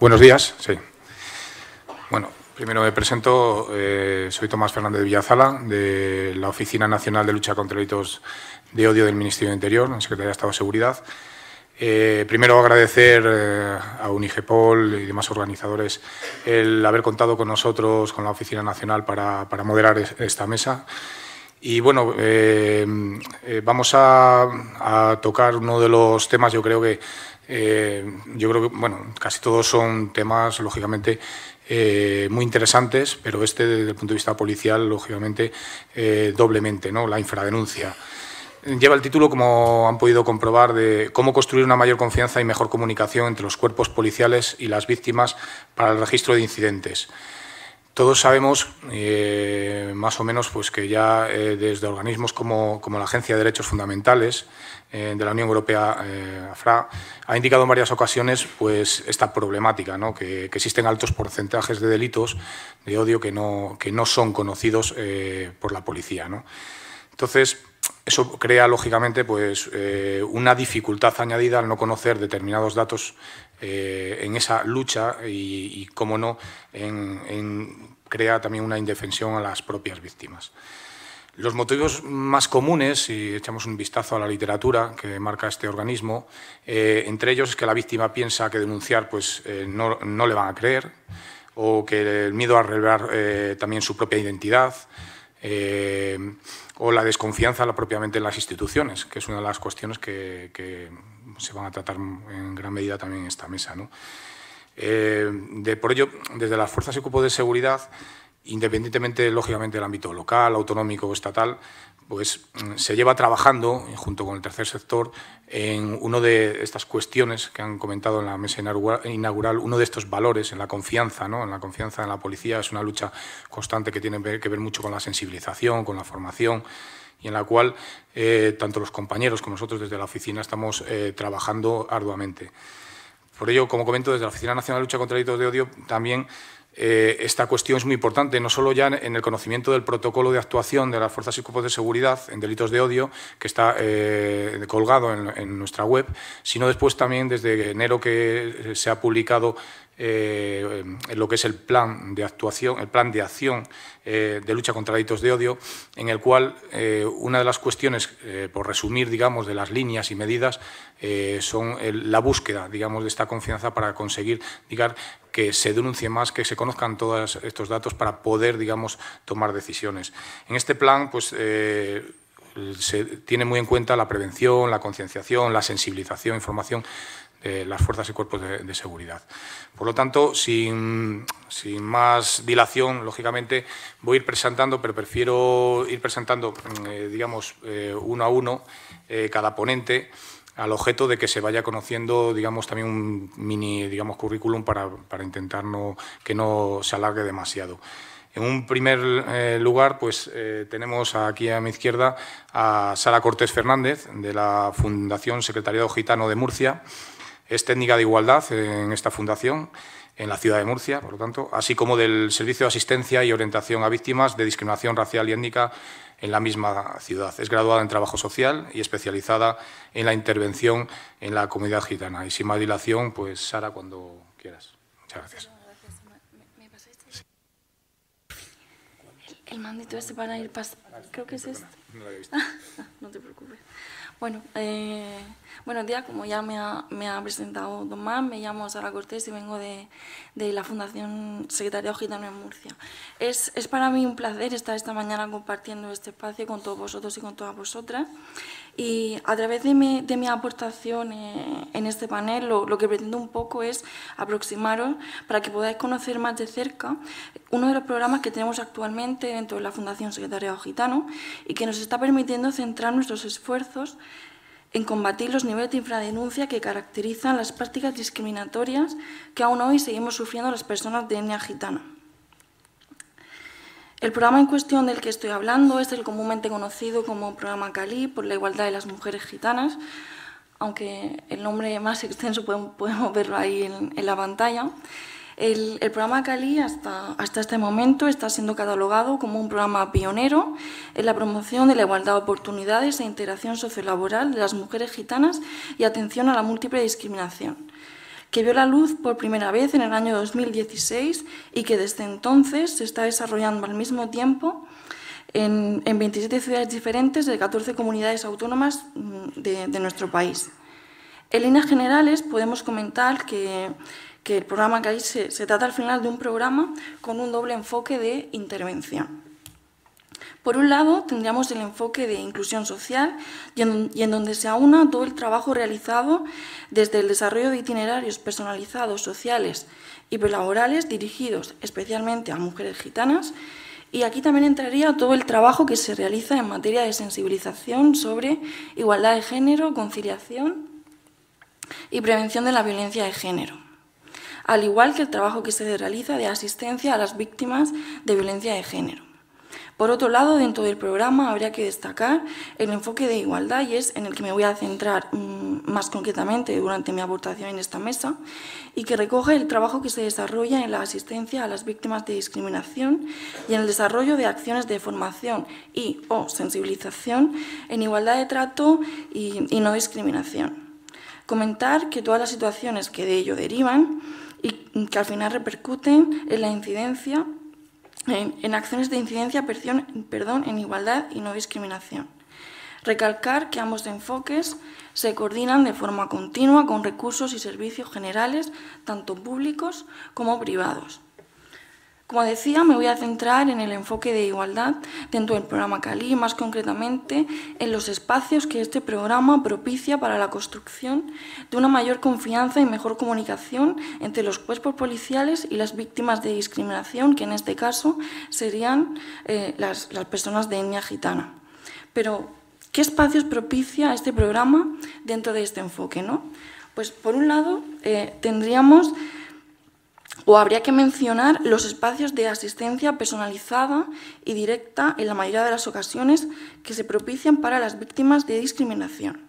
Buenos días, sí. Bueno, primero me presento, eh, soy Tomás Fernández de Villazala, de la Oficina Nacional de Lucha contra Delitos de Odio del Ministerio de Interior, Secretaría de Estado de Seguridad. Eh, primero agradecer eh, a Unigepol y demás organizadores el haber contado con nosotros, con la Oficina Nacional, para, moderar esta mesa. Y bueno, vamos a, tocar uno de los temas, yo creo que eh, yo creo que, bueno, casi todos son temas, lógicamente, eh, muy interesantes, pero este, desde el punto de vista policial, lógicamente, eh, doblemente, ¿no? La infradenuncia. Lleva el título, como han podido comprobar, de cómo construir una mayor confianza y mejor comunicación entre los cuerpos policiales y las víctimas para el registro de incidentes. Todos sabemos, más o menos, pues que ya desde organismos como, la Agencia de Derechos Fundamentales, eh, de la Unión Europea, eh, AFRA, ha indicado en varias ocasiones pues, esta problemática, ¿no? que, existen altos porcentajes de delitos de odio que no, que no son conocidos eh, por la policía. ¿no? Entonces, eso crea, lógicamente, pues, una dificultad añadida al no conocer determinados datos en esa lucha y, y cómo no, en, crea también una indefensión a las propias víctimas. Los motivos más comunes, si echamos un vistazo a la literatura que marca este organismo, eh, entre ellos es que la víctima piensa que denunciar pues, eh, no, le van a creer, o que el miedo a revelar eh, también su propia identidad, o la desconfianza propiamente en las instituciones, que es una de las cuestiones que, se van a tratar en gran medida también en esta mesa. por ello, desde las fuerzas y cupos de seguridad independientemente, lógicamente, del ámbito local, autonómico o estatal, pues mm, se lleva trabajando, eh, junto con el tercer sector, en una de estas cuestiones que han comentado en la mesa inaugural, uno de estos valores, en la confianza, ¿no? en la confianza en la policía, es una lucha constante que tiene que ver mucho con la sensibilización, con la formación, y en la cual eh, tanto los compañeros como nosotros desde la oficina estamos eh, trabajando arduamente. Por ello, como comento, desde la Oficina Nacional de Lucha contra Delitos de Odio también eh, esta cuestión es muy importante, no solo ya en el conocimiento del protocolo de actuación de las fuerzas y cuerpos de seguridad en delitos de odio, que está eh, colgado en, nuestra web, sino después también desde enero que se ha publicado en eh, lo que es el plan de actuación, el plan de acción eh, de lucha contra delitos de odio, en el cual eh, una de las cuestiones, por resumir, digamos, de las líneas y medidas, son la búsqueda, digamos, de esta confianza para conseguir, digamos, que se denuncie más, que se conozcan todos estos datos para poder, digamos, tomar decisiones. En este plan, pues se tiene muy en cuenta la prevención, la concienciación, la sensibilización, información las fuerzas y cuerpos de, seguridad. Por lo tanto, sin, más dilación, lógicamente, voy a ir presentando, pero prefiero ir presentando, mm, eh, digamos, eh, uno a uno eh, cada ponente al objeto de que se vaya conociendo, digamos, también un mini, digamos, currículum para, intentar que no se alargue demasiado. En un primer lugar, pues tenemos aquí a mi izquierda a Sara Cortés Fernández, de la Fundación Secretariado Gitano de Murcia, es técnica de igualdad en esta fundación, en la ciudad de Murcia, por lo tanto, así como del Servicio de Asistencia y Orientación a Víctimas de Discriminación Racial y Étnica en la misma ciudad. Es graduada en Trabajo Social y especializada en la intervención en la comunidad gitana. Y sin más dilación, pues Sara, cuando quieras. Muchas gracias. El mandito ese para ir Creo que es este. no te preocupes. Bueno, eh, buenos días, como ya me ha, presentado Don me llamo Sara Cortés y vengo de, la Fundación Secretaria Gitano en Murcia. Es, es, para mí un placer estar esta mañana compartiendo este espacio con todos vosotros y con todas vosotras. Y a través de mi, aportación eh, en este panel, lo, que pretendo un poco es aproximaros para que podáis conocer más de cerca uno de los programas que tenemos actualmente dentro de la Fundación Secretariado Gitano y que nos está permitiendo centrar nuestros esfuerzos en combatir los niveles de infradenuncia que caracterizan las prácticas discriminatorias que aún hoy seguimos sufriendo las personas de etnia gitana. El programa en cuestión del que estoy hablando es el comúnmente conocido como programa Cali por la igualdad de las mujeres gitanas, aunque el nombre más extenso podemos verlo ahí en, la pantalla. El, programa Cali hasta, hasta este momento está siendo catalogado como un programa pionero en la promoción de la igualdad de oportunidades e integración sociolaboral de las mujeres gitanas y atención a la múltiple discriminación que vio la luz por primera vez en el año 2016 y que desde entonces se está desarrollando al mismo tiempo en, 27 ciudades diferentes de 14 comunidades autónomas mm, de, nuestro país. En líneas generales podemos comentar que, el programa que se trata al final de un programa con un doble enfoque de intervención. Por un lado, tendríamos el enfoque de inclusión social y en, donde se aúna todo el trabajo realizado desde el desarrollo de itinerarios personalizados, sociales y laborales dirigidos especialmente a mujeres gitanas. Y aquí también entraría todo el trabajo que se realiza en materia de sensibilización sobre igualdad de género, conciliación y prevención de la violencia de género al igual que el trabajo que se realiza de asistencia a las víctimas de violencia de género. Por otro lado, dentro del programa habría que destacar el enfoque de igualdad y es en el que me voy a centrar mm, más concretamente durante mi aportación en esta mesa y que recoge el trabajo que se desarrolla en la asistencia a las víctimas de discriminación y en el desarrollo de acciones de formación y o sensibilización en igualdad de trato y, y no discriminación. Comentar que todas las situaciones que de ello derivan y que al final repercuten en la incidencia en, acciones de incidencia, perdón, en igualdad y no discriminación. Recalcar que ambos enfoques se coordinan de forma continua con recursos y servicios generales, tanto públicos como privados, como decía, me voy a centrar en el enfoque de igualdad dentro del programa Cali, más concretamente en los espacios que este programa propicia para la construcción de una mayor confianza y mejor comunicación entre los cuerpos policiales y las víctimas de discriminación, que en este caso serían eh, las, personas de etnia gitana. Pero, ¿qué espacios propicia este programa dentro de este enfoque? No? Pues, por un lado, eh, tendríamos o habría que mencionar los espacios de asistencia personalizada y directa en la mayoría de las ocasiones que se propician para las víctimas de discriminación.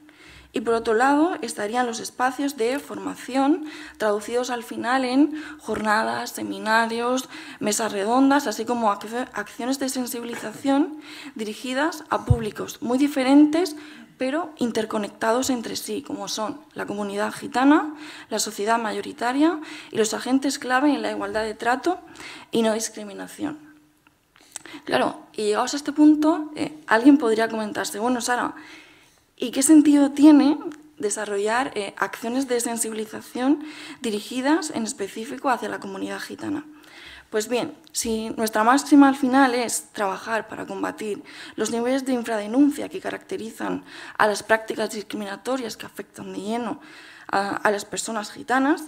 Y por otro lado estarían los espacios de formación, traducidos al final en jornadas, seminarios, mesas redondas, así como acciones de sensibilización dirigidas a públicos muy diferentes, pero interconectados entre sí, como son la comunidad gitana, la sociedad mayoritaria y los agentes clave en la igualdad de trato y no discriminación. Claro, y llegados a este punto, eh, alguien podría comentarse, bueno, Sara, ¿Y qué sentido tiene desarrollar eh, acciones de sensibilización dirigidas en específico hacia la comunidad gitana? Pues bien, si nuestra máxima al final es trabajar para combatir los niveles de infradenuncia que caracterizan a las prácticas discriminatorias que afectan de lleno a las personas gitanas,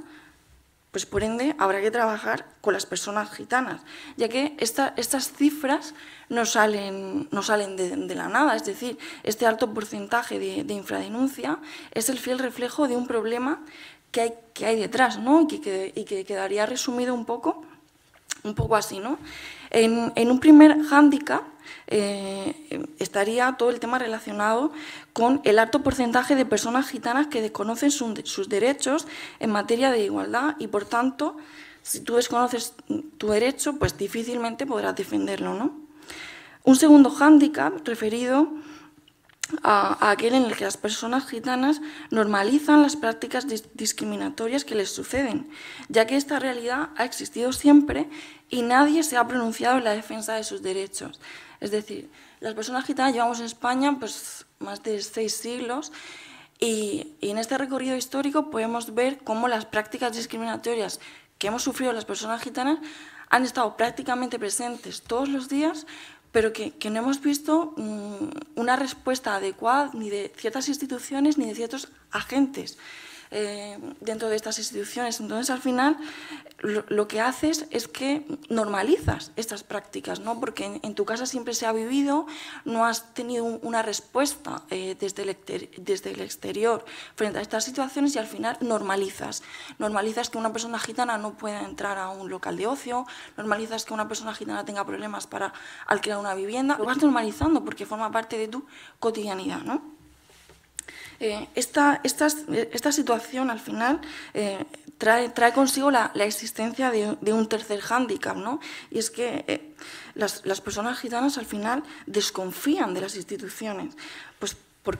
pues por ende habrá que trabajar con las personas gitanas, ya que estas cifras no salen, salen de, la nada, es decir, este alto porcentaje de, infradenuncia es el fiel reflejo de un problema que hay, que hay detrás ¿no? y, que, quedaría resumido un poco, un poco así. ¿no? En, en un primer hándicap eh, estaría todo el tema relacionado con el alto porcentaje de personas gitanas que desconocen sus derechos en materia de igualdad y, por tanto, si tú desconoces tu derecho, pues difícilmente podrás defenderlo, ¿no? Un segundo hándicap referido a, aquel en el que las personas gitanas normalizan las prácticas discriminatorias que les suceden, ya que esta realidad ha existido siempre y nadie se ha pronunciado en la defensa de sus derechos. Es decir, las personas gitanas llevamos en España pues, más de seis siglos y en este recorrido histórico podemos ver cómo las prácticas discriminatorias que hemos sufrido las personas gitanas han estado prácticamente presentes todos los días, pero que, no hemos visto mm, una respuesta adecuada ni de ciertas instituciones ni de ciertos agentes. Eh, dentro de estas instituciones. Entonces, al final, lo, que haces es que normalizas estas prácticas, ¿no? porque en, tu casa siempre se ha vivido, no has tenido una respuesta eh, desde, el, desde el exterior frente a estas situaciones y al final normalizas. Normalizas que una persona gitana no pueda entrar a un local de ocio, normalizas que una persona gitana tenga problemas para alquilar una vivienda, lo vas normalizando porque forma parte de tu cotidianidad. ¿no? Eh, esta, situación al final eh, trae, consigo la, existencia de, un tercer hándicap, ¿no? Y es que eh, las, personas gitanas al final desconfían de las instituciones, pues por,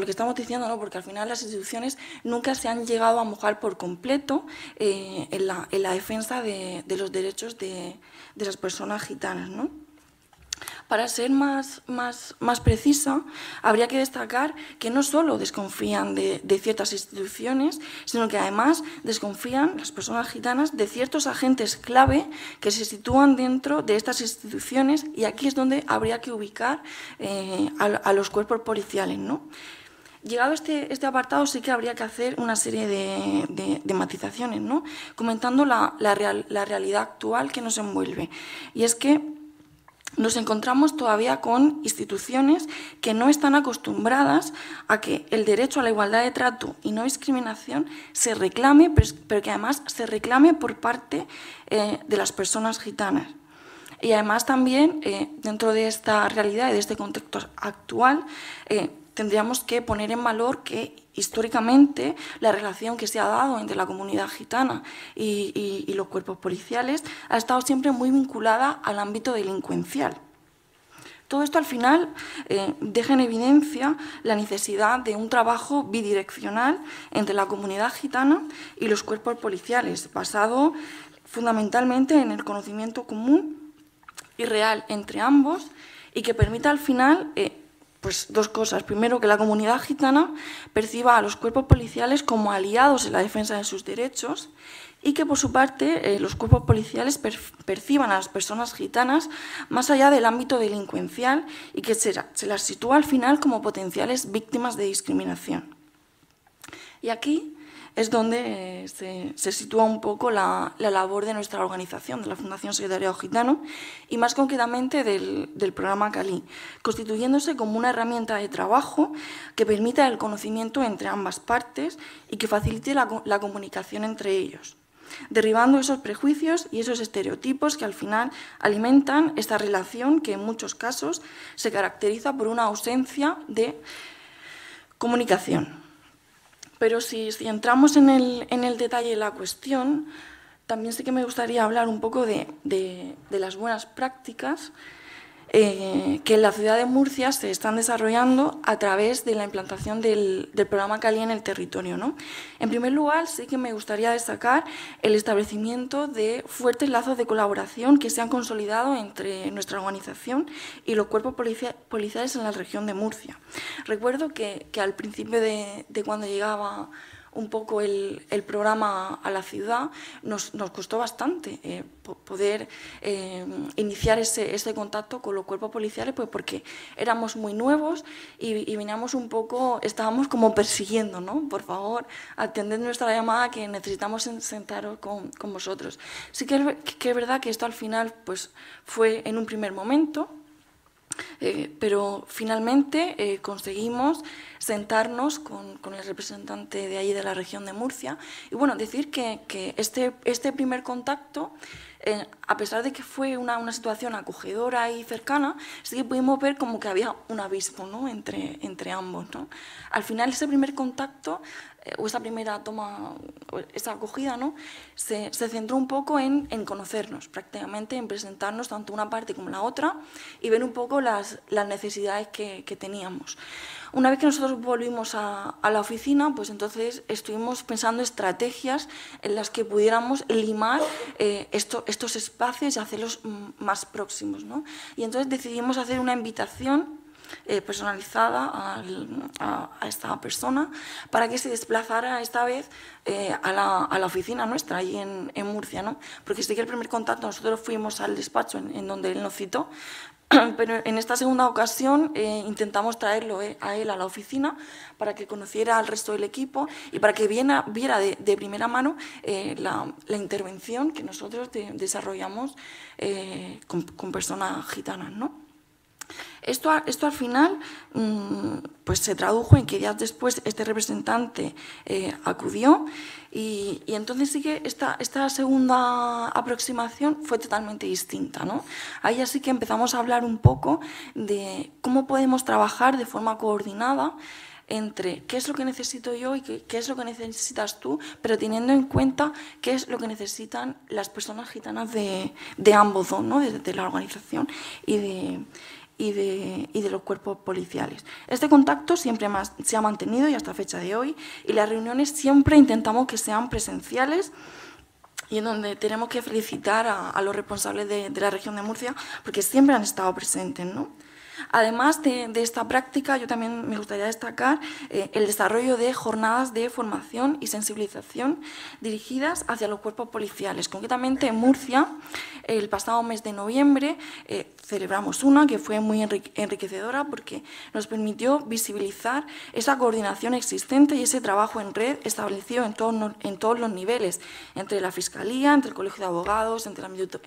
lo que estamos diciendo, ¿no? porque al final las instituciones nunca se han llegado a mojar por completo en la, defensa de, los derechos de, de las personas gitanas. ¿no? Para ser más, más, más precisa, habría que destacar que no solo desconfían de, de ciertas instituciones, sino que además desconfían las personas gitanas de ciertos agentes clave que se sitúan dentro de estas instituciones y aquí es donde habría que ubicar eh, a, los cuerpos policiales. ¿no? Llegado a este, este apartado sí que habría que hacer una serie de, de, de matizaciones, ¿no? comentando la, la, la realidad actual que nos envuelve. Y es que nos encontramos todavía con instituciones que no están acostumbradas a que el derecho a la igualdad de trato y no discriminación se reclame, pero que además se reclame por parte eh, de las personas gitanas. Y además también, eh, dentro de esta realidad y de este contexto actual, eh, tendríamos que poner en valor que históricamente la relación que se ha dado entre la comunidad gitana y, los cuerpos policiales ha estado siempre muy vinculada al ámbito delincuencial. Todo esto al final eh, deja en evidencia la necesidad de un trabajo bidireccional entre la comunidad gitana y los cuerpos policiales, basado fundamentalmente en el conocimiento común y real entre ambos y que permita al final eh, pues dos cosas. Primero, que la comunidad gitana perciba a los cuerpos policiales como aliados en la defensa de sus derechos y que, por su parte, eh, los cuerpos policiales perciban a las personas gitanas más allá del ámbito delincuencial y que se, se las sitúa al final como potenciales víctimas de discriminación. Y aquí es donde eh, se, sitúa un poco la, labor de nuestra organización, de la Fundación Secretaria Gitano, y más concretamente del, programa Cali, constituyéndose como una herramienta de trabajo que permita el conocimiento entre ambas partes y que facilite la comunicación entre ellos derribando esos prejuicios y esos estereotipos que al final alimentan esta relación que en muchos casos se caracteriza por una ausencia de comunicación. Pero si, entramos en el, en el, detalle de la cuestión, también sí que me gustaría hablar un poco de las buenas prácticas eh, que en la ciudad de Murcia se están desarrollando a través de la implantación del, programa Cali en el territorio. ¿no? En primer lugar, sí que me gustaría destacar el establecimiento de fuertes lazos de colaboración que se han consolidado entre nuestra organización y los cuerpos policiales en la región de Murcia. Recuerdo que, al principio de, de cuando llegaba un poco el, programa a la ciudad, nos, costó bastante eh, poder eh, iniciar ese, contacto con los cuerpos policiales, pues porque éramos muy nuevos y, veníamos un poco, estábamos como persiguiendo, ¿no? Por favor, atended nuestra llamada que necesitamos sentaros con, vosotros. Sí que es, que es verdad que esto al final pues, fue en un primer momento, eh, pero finalmente eh, conseguimos sentarnos con, el representante de allí de la región de Murcia y bueno, decir que, que este, este primer contacto, eh, a pesar de que fue una, una, situación acogedora y cercana, sí que pudimos ver como que había un abismo ¿no? entre, entre ambos. Al final ese primer contacto o esta primera toma, esta acogida, ¿no? se, centró un poco en, conocernos prácticamente, en presentarnos tanto una parte como la otra y ver un poco las, necesidades que, teníamos. Una vez que nosotros volvimos a, la oficina, pues entonces estuvimos pensando estrategias en las que pudiéramos limar eh, estos espacios y hacerlos mm, más próximos. ¿no? Y entonces decidimos hacer una invitación eh, personalizada a, esta persona para que se desplazara esta vez eh, a, la, oficina nuestra allí en, Murcia, ¿no? Porque si que el primer contacto nosotros fuimos al despacho en, donde él nos citó, pero en esta segunda ocasión eh, intentamos traerlo a él a la oficina para que conociera al resto del equipo y para que viera, viera de, primera mano la, intervención que nosotros desarrollamos con, con personas gitanas, ¿no? Esto, al final mm, pues se tradujo en que días después este representante eh, acudió y, entonces sí que esta, segunda aproximación fue totalmente distinta. ¿no? Ahí así que empezamos a hablar un poco de cómo podemos trabajar de forma coordinada entre qué es lo que necesito yo y qué, es lo que necesitas tú, pero teniendo en cuenta qué es lo que necesitan las personas gitanas de, ambos ¿no? de, de la organización y de, y de, y de los cuerpos policiales. Este contacto siempre más, se ha mantenido y hasta fecha de hoy y las reuniones siempre intentamos que sean presenciales y en donde tenemos que felicitar a, los responsables de, de, la región de Murcia porque siempre han estado presentes. ¿no? Además de, esta práctica, yo también me gustaría destacar eh, el desarrollo de jornadas de formación y sensibilización dirigidas hacia los cuerpos policiales. Concretamente en Murcia, el pasado mes de noviembre eh, celebramos una que fue muy enriquecedora porque nos permitió visibilizar esa coordinación existente y ese trabajo en red establecido en, todos los niveles, entre la Fiscalía, entre el Colegio de Abogados, entre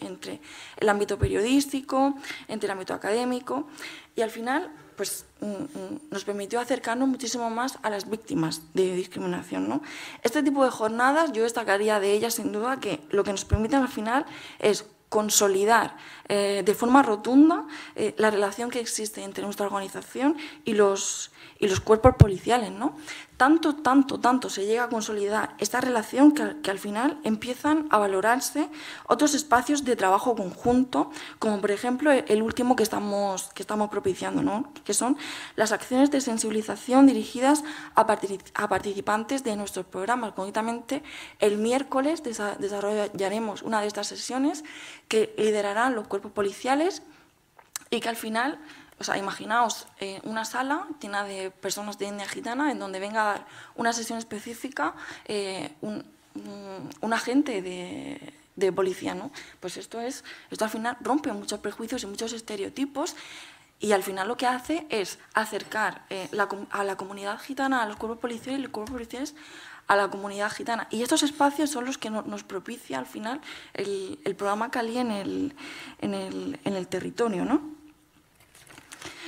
entre el ámbito periodístico, entre el ámbito académico. Y al final, pues mm, mm, nos permitió acercarnos muchísimo más a las víctimas de discriminación. ¿no? Este tipo de jornadas, yo destacaría de ellas sin duda que lo que nos permiten al final es consolidar eh, de forma rotunda eh, la relación que existe entre nuestra organización y los, y los cuerpos policiales. ¿no? tanto, tanto, tanto se llega a consolidar esta relación que, al final empiezan a valorarse otros espacios de trabajo conjunto, como por ejemplo e, el último que estamos, que estamos propiciando, ¿no? que son las acciones de sensibilización dirigidas a, participantes de nuestros programas. Concretamente, el miércoles desarrollaremos una de estas sesiones que liderarán los cuerpos policiales y que al final o sea, imaginaos eh, una sala llena de personas de etnia gitana en donde venga a dar una sesión específica eh, mm, un, agente de, policía, ¿no? Pues esto es, esto al final rompe muchos prejuicios y muchos estereotipos y al final lo que hace es acercar eh, a la comunidad gitana, a los cuerpos policiales y los cuerpos policiales a la comunidad gitana. Y estos espacios son los que nos propicia al final el, programa Cali en el, en el territorio, ¿no?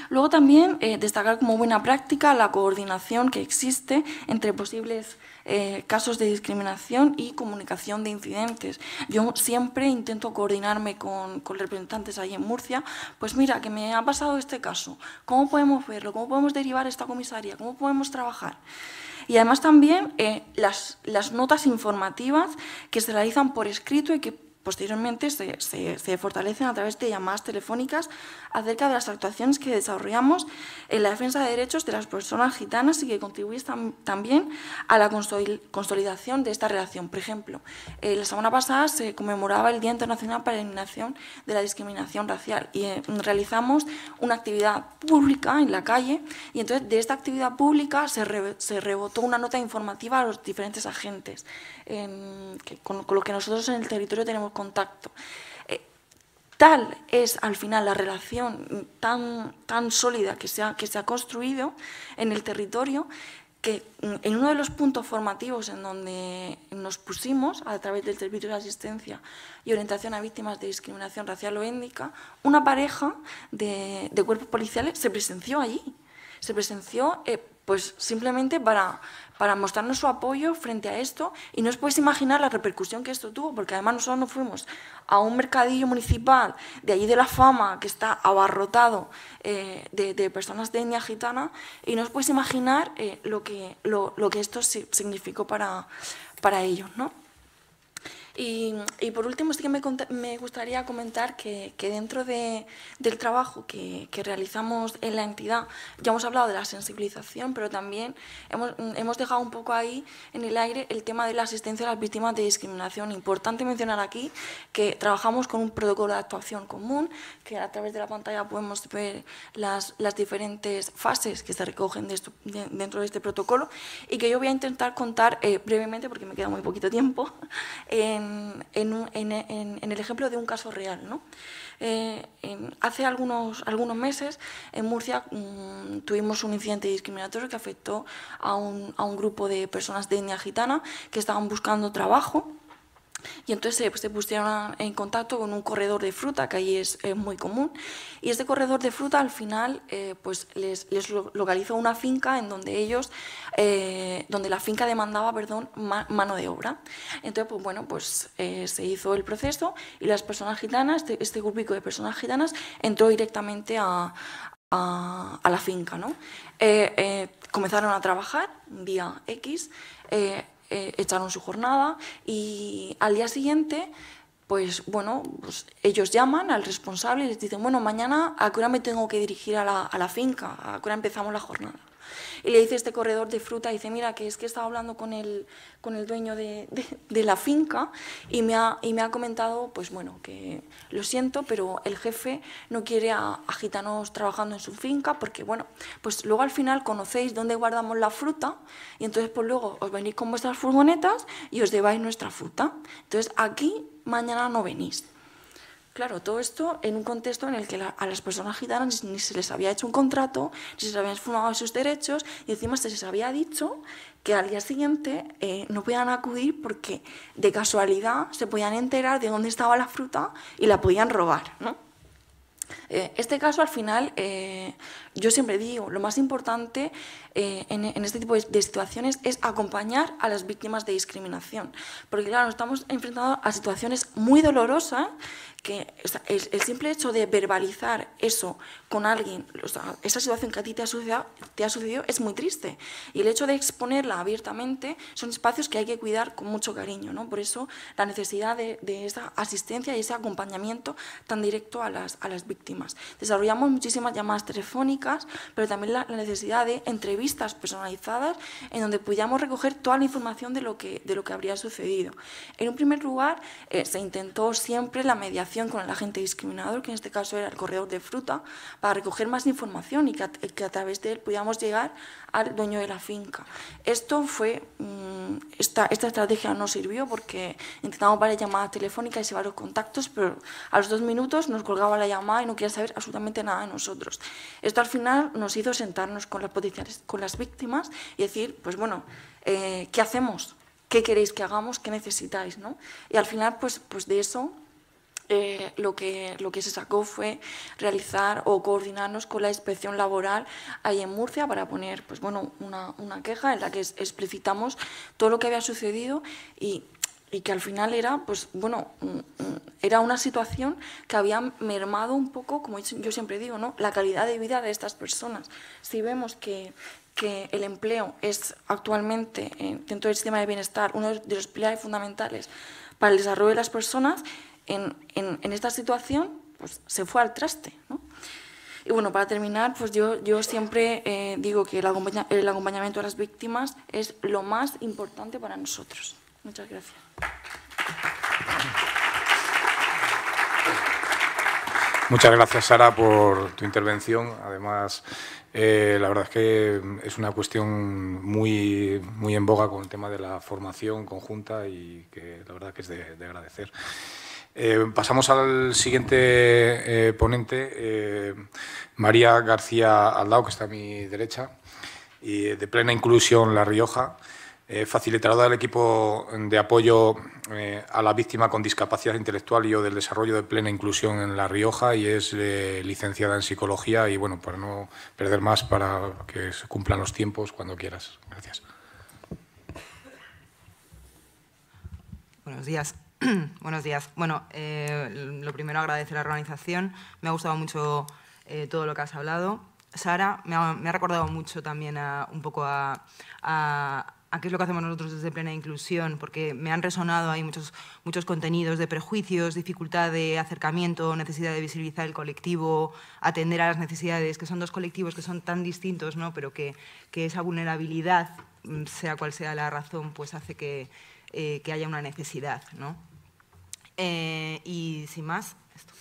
Luego también eh, destacar como buena práctica la coordinación que existe entre posibles eh, casos de discriminación y comunicación de incidentes. Yo siempre intento coordinarme con, representantes ahí en Murcia, pues mira, que me ha pasado este caso, ¿cómo podemos verlo? ¿Cómo podemos derivar esta comisaría? ¿Cómo podemos trabajar? Y además también eh, las, las notas informativas que se realizan por escrito y que Posteriormente se, fortalecen a través de llamadas telefónicas acerca de las actuaciones que desarrollamos en la defensa de derechos de las personas gitanas y que contribuyen también a la consolidación de esta relación. Por ejemplo, eh, la semana pasada se conmemoraba el Día Internacional para la Eliminación de la Discriminación Racial y eh, realizamos una actividad pública en la calle y entonces de esta actividad pública se, rebotó una nota informativa a los diferentes agentes con lo que nosotros en el territorio tenemos contacto. Eh, tal es al final la relación tan, tan sólida que se, ha, que se ha construido en el territorio que mm, en uno de los puntos formativos en donde nos pusimos, a través del Servicio de Asistencia y Orientación a Víctimas de Discriminación Racial o Étnica, una pareja de, cuerpos policiales se presenció allí. Se presenció eh, pues simplemente para, para mostrarnos su apoyo frente a esto y no os podéis imaginar la repercusión que esto tuvo, porque además nosotros nos fuimos a un mercadillo municipal de allí de la fama que está abarrotado eh, de, personas de etnia gitana y no os podéis imaginar eh, lo, que, lo, que esto significó para, para ellos, ¿no? Y, por último, sí que me, gustaría comentar que, dentro del trabajo que, realizamos en la entidad, ya hemos hablado de la sensibilización, pero también hemos, dejado un poco ahí en el aire el tema de la asistencia a las víctimas de discriminación. Importante mencionar aquí que trabajamos con un protocolo de actuación común, que a través de la pantalla podemos ver las, diferentes fases que se recogen dentro de este protocolo y que yo voy a intentar contar eh, brevemente, porque me queda muy poquito tiempo, en, el ejemplo de un caso real. Eh, hace algunos, algunos meses en Murcia mm, tuvimos un incidente discriminatorio que afectó a un, a un grupo de personas de etnia gitana que estaban buscando trabajo y entonces eh, pues, se pusieron en contacto con un corredor de fruta, que ahí es eh, muy común. Y este corredor de fruta al final eh, pues, les, localizó una finca en donde ellos, donde la finca demandaba perdón, mano de obra. Entonces, pues bueno, pues se hizo el proceso y las personas gitanas, este, este grupo de personas gitanas, entró directamente a, la finca. ¿no? comenzaron a trabajar un día X. Eh, eh, echaron su jornada y al día siguiente pues bueno, pues ellos llaman al responsable y les dicen, bueno, mañana a qué hora me tengo que dirigir a la, a la finca, a qué hora empezamos la jornada. Y le dice este corredor de fruta, dice, mira, que es que estaba hablando con el, con el dueño de, la finca y me, ha, y me ha comentado, pues bueno, que lo siento, pero el jefe no quiere a, gitanos trabajando en su finca porque, bueno, pues luego al final conocéis dónde guardamos la fruta y entonces pues luego os venís con vuestras furgonetas y os lleváis nuestra fruta. Entonces aquí mañana no venís. Claro, todo esto en un contexto en el que a las personas gitanas ni se les había hecho un contrato, ni se les habían fumado sus derechos, y encima se les había dicho que al día siguiente eh, no podían acudir porque de casualidad se podían enterar de dónde estaba la fruta y la podían robar, ¿no? Eh, este caso, al final, eh, yo siempre digo, lo más importante eh, en, este tipo de, situaciones es acompañar a las víctimas de discriminación. Porque claro, nos estamos enfrentando a situaciones muy dolorosas que el, simple hecho de verbalizar eso con alguien, esa situación que a ti te ha, sucedido, te ha sucedido es muy triste. Y el hecho de exponerla abiertamente son espacios que hay que cuidar con mucho cariño. ¿no? Por eso la necesidad de, esa asistencia y ese acompañamiento tan directo a las, a las víctimas. Desarrollamos muchísimas llamadas telefónicas, pero también la, la necesidad de entrevistas personalizadas en donde podíamos recoger toda la información de lo que, de lo que habría sucedido. En un primer lugar, eh, se intentó siempre la mediación con el agente discriminador, que en este caso era el corredor de fruta, para recoger más información y que a, través de él pudiéramos llegar al dueño de la finca. Esto fue, mm, esta, esta estrategia no sirvió porque intentamos varias llamadas telefónicas y varios contactos, pero a los dos minutos nos colgaba la llamada y no quería saber absolutamente nada de nosotros. Esto al final nos hizo sentarnos con las, con las víctimas y decir, pues bueno, eh, ¿qué hacemos? ¿Qué queréis que hagamos? ¿Qué necesitáis? ¿no? Y al final, pues, pues de eso eh, lo, que, lo que se sacó fue realizar o coordinarnos con la inspección laboral ahí en Murcia para poner pues bueno, una, una queja en la que explicitamos todo lo que había sucedido y y que al final era, pues bueno, mm, mm, era una situación que había mermado un poco, como yo siempre digo, ¿no? la calidad de vida de estas personas. Si vemos que, que el empleo es actualmente, eh, dentro del sistema de bienestar, uno de los pilares fundamentales para el desarrollo de las personas, en, esta situación pues, se fue al traste. Y bueno, para terminar, pues yo, siempre eh, digo que el, acompañamiento a las víctimas es lo más importante para nosotros. Muchas gracias. Muchas gracias, Sara, por tu intervención. Además, eh, la verdad es que es una cuestión muy, muy en boga con el tema de la formación conjunta y que la verdad que es de, de agradecer. Eh, pasamos al siguiente eh, ponente, eh, María García Aldao, que está a mi derecha, y de Plena Inclusión La Rioja, facilitadora del equipo de apoyo a la víctima con discapacidad intelectual y o del desarrollo de plena inclusión en La Rioja y es licenciada en psicología y bueno, para no perder más, para que se cumplan los tiempos cuando quieras. Gracias. Buenos días. Buenos días. Bueno, eh, lo primero agradecer a la organización. Me ha gustado mucho eh, todo lo que has hablado. Sara, me ha, recordado mucho también un poco a, qué es lo que hacemos nosotros desde Plena Inclusión, porque me han resonado ahí muchos, muchos contenidos de prejuicios, dificultad de acercamiento, necesidad de visibilizar el colectivo, atender a las necesidades, que son dos colectivos que son tan distintos, ¿no? pero que, esa vulnerabilidad, sea cual sea la razón, pues hace que, eh, que haya una necesidad. ¿no? Eh, y sin más, esto.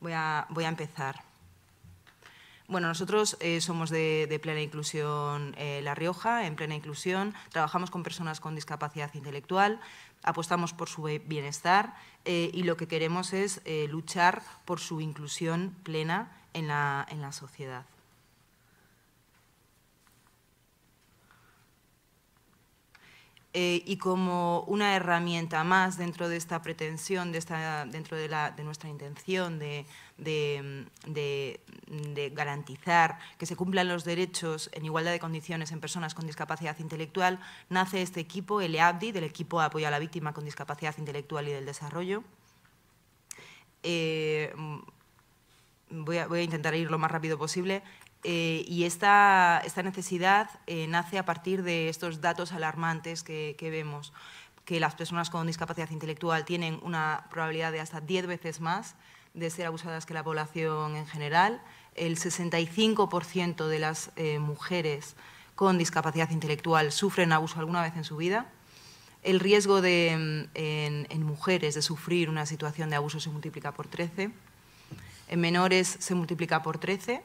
Voy, a, empezar. Bueno, nosotros eh, somos de, Plena Inclusión eh, La Rioja, en Plena Inclusión. Trabajamos con personas con discapacidad intelectual, apostamos por su bienestar y lo que queremos es luchar por su inclusión plena en la, en la sociedad. Eh, y como una herramienta más dentro de esta pretensión, de dentro de, nuestra intención de, garantizar que se cumplan los derechos en igualdad de condiciones en personas con discapacidad intelectual, nace este equipo, el EABDI, del equipo de apoyo a la víctima con discapacidad intelectual y del desarrollo. Eh, voy a intentar ir lo más rápido posible. Eh, y esta, necesidad eh, nace a partir de estos datos alarmantes que, vemos, que las personas con discapacidad intelectual tienen una probabilidad de hasta 10 veces más de ser abusadas que la población en general. El 65% de las eh, mujeres con discapacidad intelectual sufren abuso alguna vez en su vida. El riesgo de, mm, en, en mujeres de sufrir una situación de abuso se multiplica por 13. En menores se multiplica por 13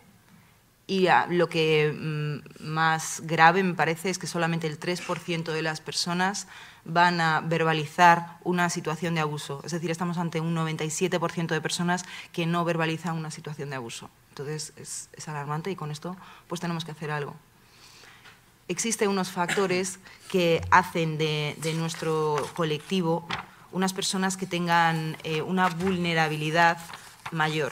y lo que mm, más grave me parece es que solamente el 3% de las personas van a verbalizar una situación de abuso. Es decir, estamos ante un 97% de personas que no verbalizan una situación de abuso. Entonces, es, alarmante y con esto pues tenemos que hacer algo. Existen unos factores que hacen de, nuestro colectivo unas personas que tengan eh, una vulnerabilidad mayor.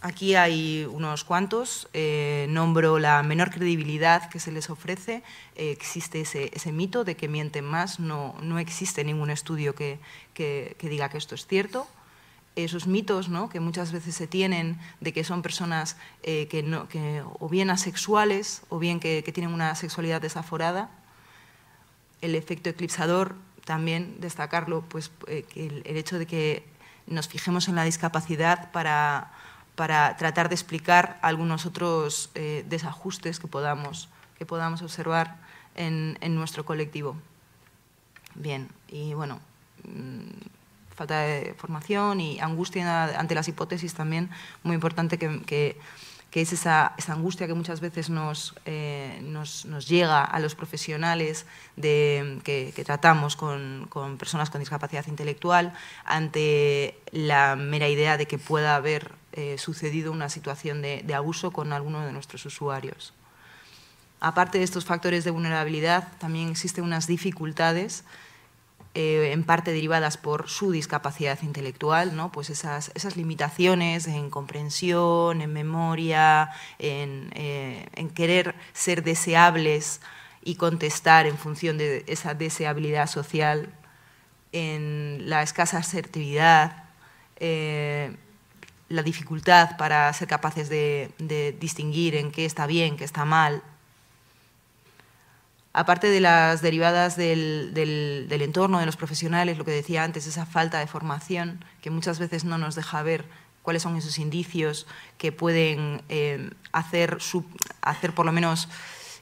Aquí hay unos cuantos. Eh, nombro la menor credibilidad que se les ofrece. Eh, existe ese, mito de que mienten más. No, no existe ningún estudio que, diga que esto es cierto. Esos mitos ¿no? que muchas veces se tienen de que son personas eh, que, no, que, o bien asexuales o bien que, tienen una sexualidad desaforada. El efecto eclipsador, también destacarlo, pues el hecho de que nos fijemos en la discapacidad para para tratar de explicar algunos otros eh, desajustes que podamos, que podamos observar en, en, nuestro colectivo. Bien, y bueno, mm, falta de formación y angustia ante las hipótesis también, muy importante que que es esa, angustia que muchas veces nos, eh, llega a los profesionales que, tratamos con, personas con discapacidad intelectual ante la mera idea de que pueda haber eh, sucedido una situación de abuso con alguno de nuestros usuarios. Aparte de estos factores de vulnerabilidad, también existen unas dificultades eh, en parte derivadas por su discapacidad intelectual, ¿no? pues esas, limitaciones en comprensión, en memoria, eh, en, querer ser deseables y contestar en función de esa deseabilidad social, en la escasa asertividad, eh, la dificultad para ser capaces de, de distinguir en qué está bien, qué está mal, aparte de las derivadas del, entorno de los profesionales, lo que decía antes, esa falta de formación que muchas veces no nos deja ver cuáles son esos indicios que pueden eh, hacer, por lo menos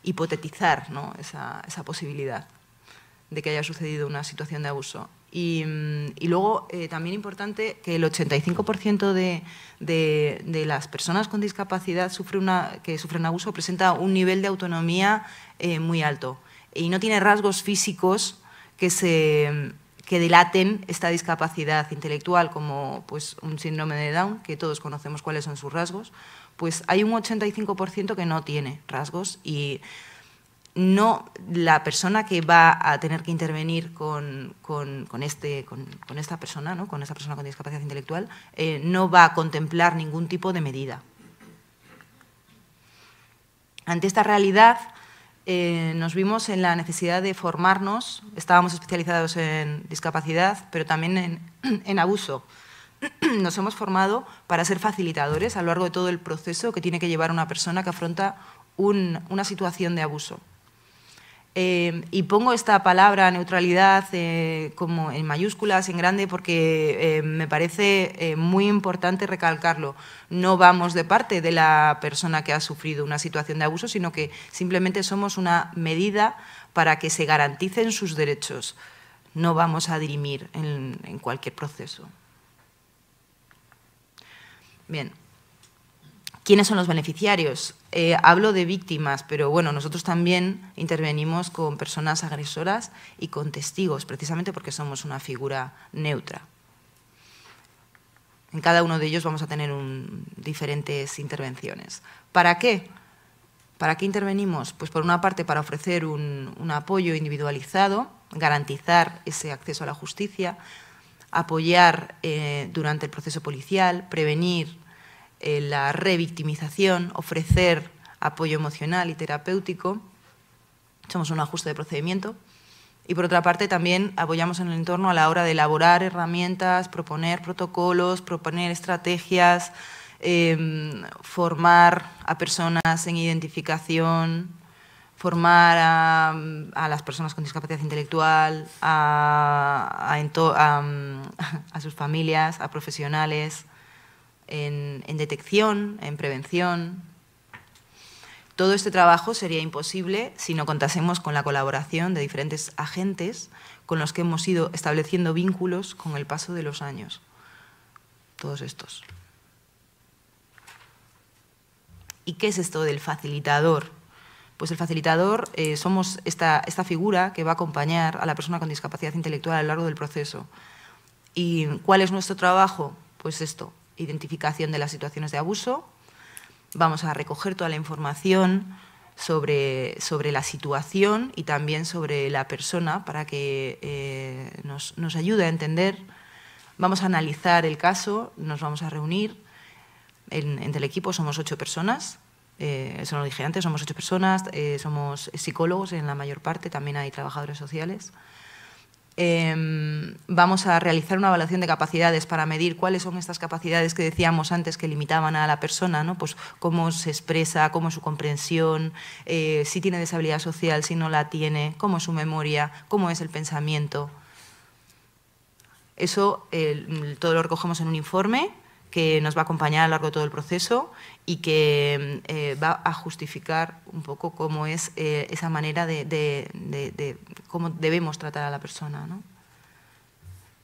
hipotetizar esa posibilidad de que haya sucedido una situación de abuso. Mm, y, luego, eh, también importante que el 85% de, de, de, las personas con discapacidad sufre una, que sufren abuso presenta un nivel de autonomía eh, muy alto y no tiene rasgos físicos que se que delaten esta discapacidad intelectual como pues, un síndrome de Down, que todos conocemos cuáles son sus rasgos, pues hay un 85% que no tiene rasgos y no la persona que va a tener que intervenir con, este, esta persona, ¿no? con esta persona con discapacidad intelectual, eh, no va a contemplar ningún tipo de medida. Ante esta realidad eh, nos vimos en la necesidad de formarnos, estábamos especializados en discapacidad, pero también en, abuso. Nos hemos formado para ser facilitadores a lo largo de todo el proceso que tiene que llevar una persona que afronta una situación de abuso. Eh, y pongo esta palabra neutralidad eh, como en mayúsculas, en grande, porque eh, me parece muy importante recalcarlo. No vamos de parte de la persona que ha sufrido una situación de abuso, sino que simplemente somos una medida para que se garanticen sus derechos. No vamos a dirimir en, en cualquier proceso. Bien. ¿Quiénes son los beneficiarios? Eh, hablo de víctimas, pero bueno, nosotros también intervenimos con personas agresoras y con testigos, precisamente porque somos una figura neutra. En cada uno de ellos vamos a tener diferentes intervenciones. ¿Para qué? ¿Para qué intervenimos? Pues por una parte para ofrecer un, apoyo individualizado, garantizar ese acceso a la justicia, apoyar eh, durante el proceso policial, prevenir eh, la revictimización, ofrecer apoyo emocional y terapéutico. Somos un ajuste de procedimiento. Y por otra parte, también apoyamos en el entorno a la hora de elaborar herramientas, proponer protocolos, proponer estrategias, em, formar a personas en identificación, formar a, las personas con discapacidad intelectual, a sus familias, a profesionales en, detección, en prevención. Todo este trabajo sería imposible si no contásemos con la colaboración de diferentes agentes con los que hemos ido estableciendo vínculos con el paso de los años. Todos estos. ¿Y qué es esto del facilitador? Pues el facilitador eh, somos esta, esta, figura que va a acompañar a la persona con discapacidad intelectual a lo largo del proceso. ¿Y cuál es nuestro trabajo? Pues esto, identificación de las situaciones de abuso, vamos a recoger toda la información sobre, sobre la situación y también sobre la persona para que eh, nos, nos ayude a entender. Vamos a analizar el caso, nos vamos a reunir. En, entre el equipo somos ocho personas, eh, eso lo dije antes, somos ocho personas, eh, somos psicólogos en la mayor parte, también hay trabajadores sociales. Em, vamos a realizar una evaluación de capacidades para medir cuáles son estas capacidades que decíamos antes que limitaban a la persona, ¿no? pues cómo se expresa, cómo es su comprensión, eh, si tiene deshabilidad social, si no la tiene, cómo es su memoria, cómo es el pensamiento. Eso todo lo recogemos en un informe que nos va a acompañar a lo largo de todo el proceso y que eh, va a justificar un poco cómo es eh, esa manera de, cómo debemos tratar a la persona. ¿no?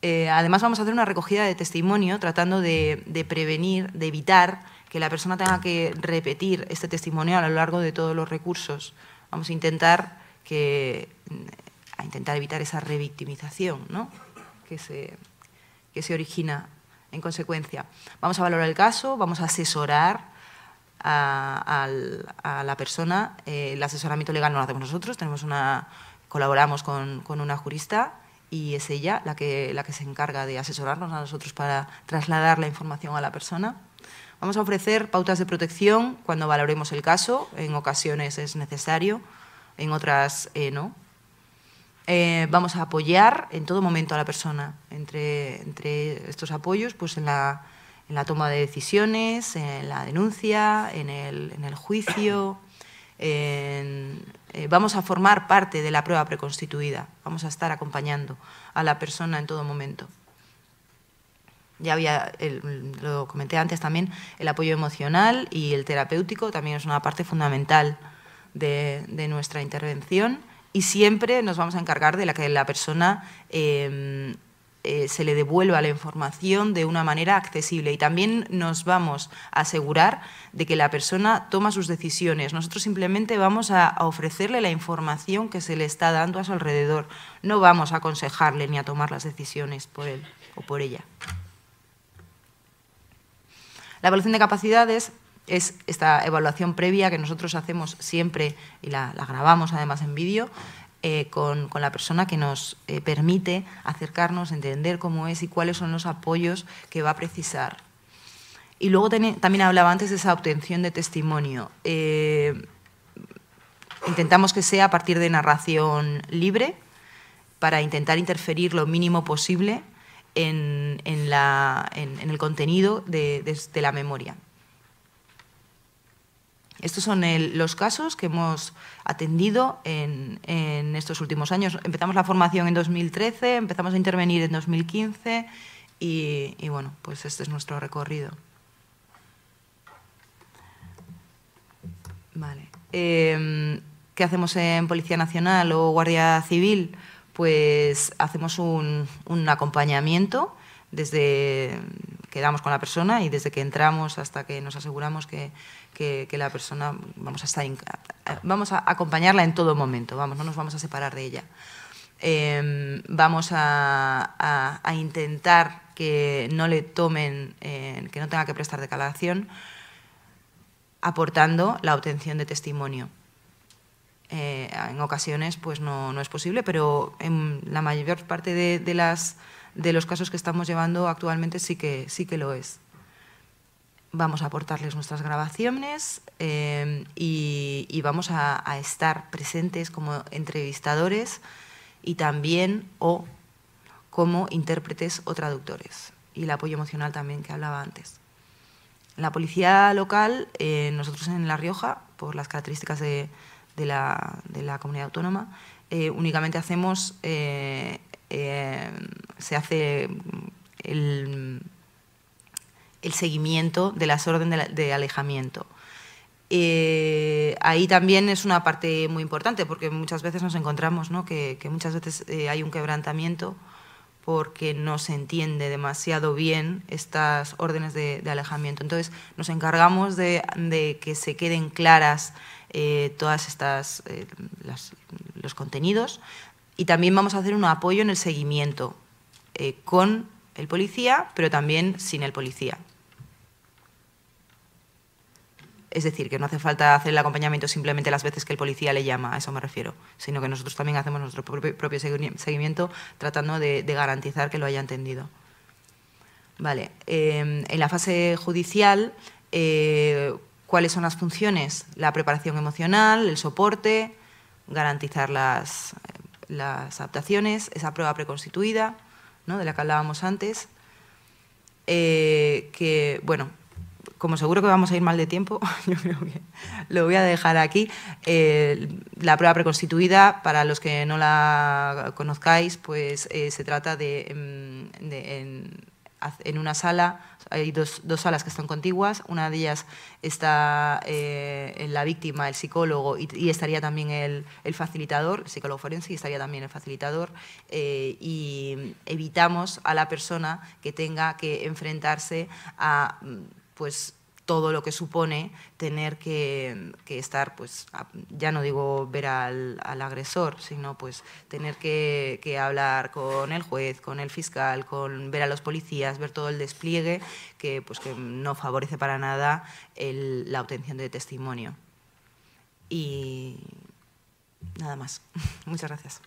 Eh, además, vamos a hacer una recogida de testimonio tratando de prevenir, de evitar que la persona tenga que repetir este testimonio a lo largo de todos los recursos. Vamos a intentar que a intentar evitar esa revictimización ¿no? que, se, que se origina en consecuencia, vamos a valorar el caso, vamos a asesorar a, la persona. Eh, el asesoramiento legal no lo hacemos nosotros, tenemos una, colaboramos con, una jurista y es ella la que, se encarga de asesorarnos a nosotros para trasladar la información a la persona. Vamos a ofrecer pautas de protección cuando valoremos el caso, en ocasiones es necesario, en otras eh, no. Eh, vamos a apoyar en todo momento a la persona. Entre, estos apoyos, pues en la, toma de decisiones, en la denuncia, en el, juicio. Eh, vamos a formar parte de la prueba preconstituida. Vamos a estar acompañando a la persona en todo momento. Ya había, lo comenté antes también, el apoyo emocional y el terapéutico también es una parte fundamental de nuestra intervención y siempre nos vamos a encargar de la que la persona em, eh, se le devuelva la información de una manera accesible y también nos vamos a asegurar de que la persona toma sus decisiones. Nosotros simplemente vamos a, a, ofrecerle la información que se le está dando a su alrededor. No vamos a aconsejarle ni a tomar las decisiones por él o por ella. La evaluación de capacidades es esta evaluación previa que nosotros hacemos siempre y la, grabamos además en vídeo. Eh, con, la persona que nos eh, permite acercarnos, entender cómo es y cuáles son los apoyos que va a precisar. Y luego también hablaba antes de esa obtención de testimonio. Eh, intentamos que sea a partir de narración libre para intentar interferir lo mínimo posible en, el contenido de la memoria. Estos son los casos que hemos atendido en, estos últimos años. Empezamos la formación en 2013, empezamos a intervenir en 2015 y, bueno, pues este es nuestro recorrido. Em, ¿Qué hacemos en Policía Nacional o Guardia Civil? Pues hacemos un, un acompañamiento desde que damos con la persona y desde que entramos hasta que nos aseguramos que, que, la persona vamos a, estar vamos a acompañarla en todo momento, vamos, no nos vamos a separar de ella. Em, vamos a, intentar que no le tomen, eh, que no tenga que prestar declaración, aportando la obtención de testimonio. Eh, en ocasiones pues no, no, es posible, pero en la mayor parte de, de, las, de los casos que estamos llevando actualmente sí que, sí que lo es vamos a aportarles nuestras grabaciones eh, y, vamos a, estar presentes como entrevistadores y también o como intérpretes o traductores. Y el apoyo emocional también que hablaba antes. La policía local, eh, nosotros en La Rioja, por las características de, la, comunidad autónoma, eh, únicamente hacemos, se hace el el seguimiento de las órdenes de alejamiento. Eh, ahí también es una parte muy importante porque muchas veces nos encontramos ¿no? que, muchas veces eh, hay un quebrantamiento porque no se entiende demasiado bien estas órdenes de, alejamiento. Entonces, nos encargamos de, que se queden claras todos eh, todas estas los contenidos y también vamos a hacer un apoyo en el seguimiento con el policía, pero también sin el policía. Es decir, que no hace falta hacer el acompañamiento simplemente las veces que el policía le llama, a eso me refiero, sino que nosotros también hacemos nuestro propio, seguimiento tratando de, garantizar que lo haya entendido. Vale, em, en la fase judicial, eh, ¿cuáles son las funciones? La preparación emocional, el soporte, garantizar las, adaptaciones, esa prueba preconstituida, ¿no? de la que hablábamos antes, eh, que, bueno, como seguro que vamos a ir mal de tiempo, yo creo que lo voy a dejar aquí. Eh, la prueba preconstituida, para los que no la conozcáis, pues eh, se trata de, mm, en, una sala, hay dos, salas que están contiguas, una de ellas está eh, en la víctima, el psicólogo, y, estaría también el, el, facilitador, el psicólogo forense, y estaría también el facilitador, y evitamos a la persona que tenga que enfrentarse a mm, pues todo lo que supone tener que, estar, pues, ya no digo ver al, agresor, sino pues tener que, hablar con el juez, con el fiscal, con ver a los policías, ver todo el despliegue que, pues, que no favorece para nada la obtención de testimonio. Y nada más. Muchas gracias.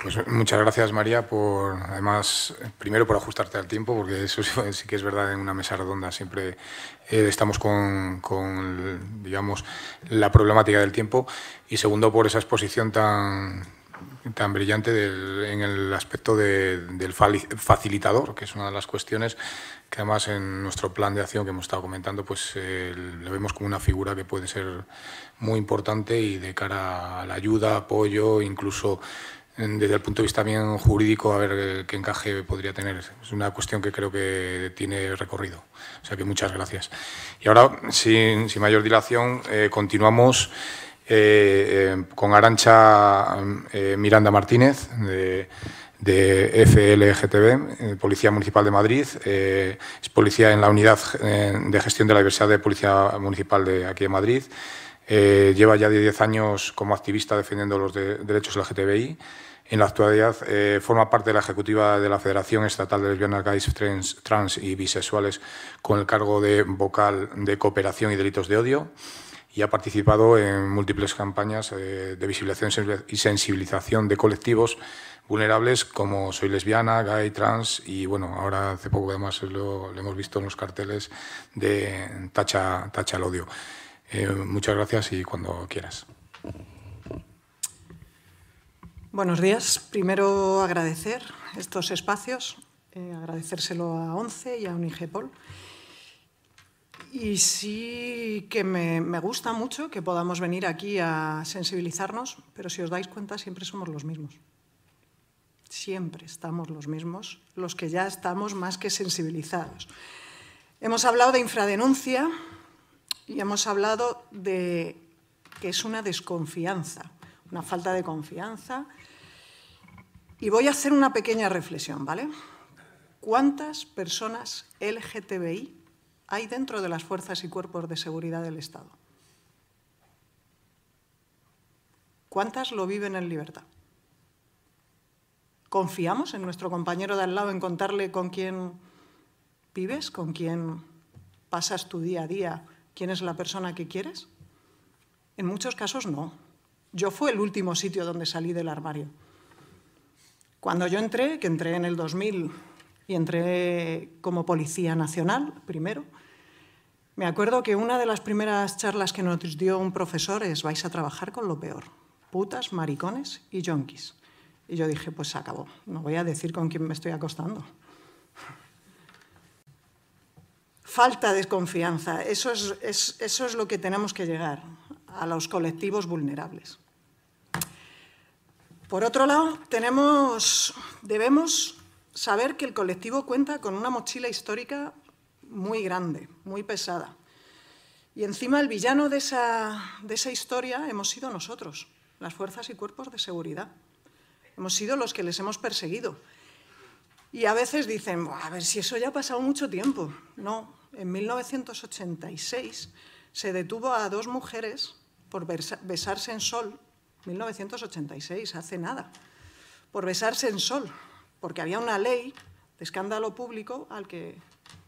Pues eh, muchas gracias María por, además, primero por ajustarte al tiempo, porque eso sí, que es verdad en una mesa redonda, siempre eh, estamos con, digamos, la problemática del tiempo y segundo por esa exposición tan, tan brillante en el aspecto del facilitador, que es una de las cuestiones que además en nuestro plan de acción que hemos estado comentando, pues eh, lo vemos como una figura que puede ser muy importante y de cara a la ayuda, apoyo, incluso desde el punto de vista bien jurídico, a ver eh, qué encaje podría tener. Es una cuestión que creo que tiene recorrido. O sea que muchas gracias. Y ahora, sin, mayor dilación, eh, continuamos eh, con Arancha Miranda Martínez, de, FLGTB, Policía Municipal de Madrid. es policía en la unidad de gestión de la diversidad de Policía Municipal de aquí de Madrid. lleva ya 10 años como activista defendiendo los de, derechos LGTBI. En la actualidad eh, forma parte de la ejecutiva de la Federación Estatal de Lesbianas, Gays, Trans, y Bisexuales con el cargo de vocal de cooperación y delitos de odio y ha participado en múltiples campañas eh, de visibilización y sensibilización de colectivos vulnerables como Soy lesbiana, gay, trans y bueno, ahora hace poco además lo, hemos visto en los carteles de Tacha, tacha al odio. Eh, muchas gracias y cuando quieras. Buenos días. Primero agradecer estos espacios, eh, agradecérselo a ONCE y a UNIGEPOL. Y sí que me, me, gusta mucho que podamos venir aquí a sensibilizarnos, pero si os dais cuenta siempre somos los mismos. Siempre estamos los mismos, los que ya estamos más que sensibilizados. Hemos hablado de infradenuncia y hemos hablado de que es una desconfianza, una falta de confianza y voy a hacer una pequeña reflexión, ¿vale? ¿Cuántas personas LGTBI hay dentro de las fuerzas y cuerpos de seguridad del Estado? ¿Cuántas lo viven en libertad? ¿Confiamos en nuestro compañero de al lado en contarle con quién vives, con quién pasas tu día a día, quién es la persona que quieres? En muchos casos no. Yo fui el último sitio donde salí del armario. Cuando yo entré, que entré en el 2000 y entré como Policía Nacional primero, me acuerdo que una de las primeras charlas que nos dio un profesor es vais a trabajar con lo peor, putas, maricones y yonkis. Y yo dije, pues se acabó, no voy a decir con quién me estoy acostando. Falta de confianza, eso eso es lo que tenemos que llegar, a los colectivos vulnerables. Por otro lado, debemos saber que el colectivo cuenta con una mochila histórica muy grande, muy pesada. Y encima el villano de esa, de esa historia hemos sido nosotros, las fuerzas y cuerpos de seguridad. Hemos sido los que les hemos perseguido. Y a veces dicen, a ver si eso ya ha pasado mucho tiempo. No, en 1986 se detuvo a dos mujeres por besarse en sol 1986, hace nada, por besarse en sol, porque había una ley de escándalo público al que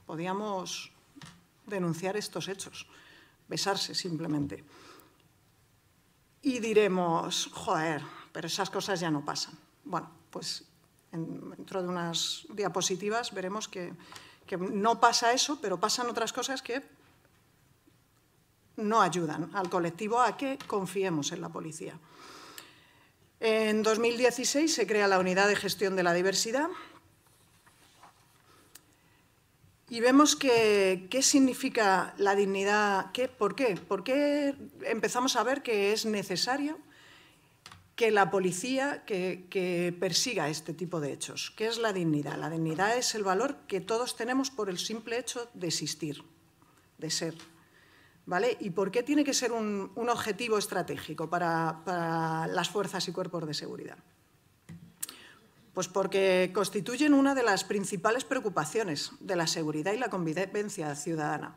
podíamos denunciar estos hechos, besarse simplemente. Y diremos, joder, pero esas cosas ya no pasan. Bueno, pues dentro de unas diapositivas veremos que, que no pasa eso, pero pasan otras cosas que no ayudan al colectivo a que confiemos en la policía. En 2016 se crea la Unidad de Gestión de la Diversidad y vemos qué significa la dignidad, por qué, por qué empezamos a ver que es necesario que la policía que, que, persiga este tipo de hechos. ¿Qué es la dignidad? La dignidad es el valor que todos tenemos por el simple hecho de existir, de ser. ¿Y por qué tiene que ser un, objetivo estratégico para, las fuerzas y cuerpos de seguridad? Pues porque constituyen una de las principales preocupaciones de la seguridad y la convivencia ciudadana.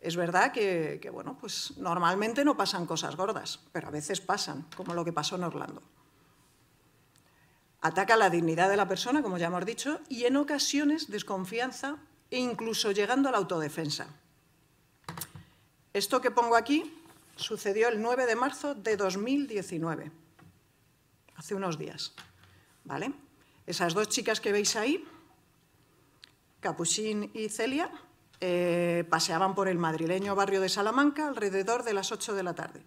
Es verdad que, pues normalmente no pasan cosas gordas, pero a veces pasan, como lo que pasó en Orlando. Ataca la dignidad de la persona, como ya hemos dicho, y en ocasiones desconfianza e incluso llegando a la autodefensa, esto que pongo aquí sucedió el 9 de marzo de 2019, hace unos días. ¿Vale? Esas dos chicas que veis ahí, Capuchín y Celia, eh, paseaban por el madrileño barrio de Salamanca alrededor de las 8 de la tarde.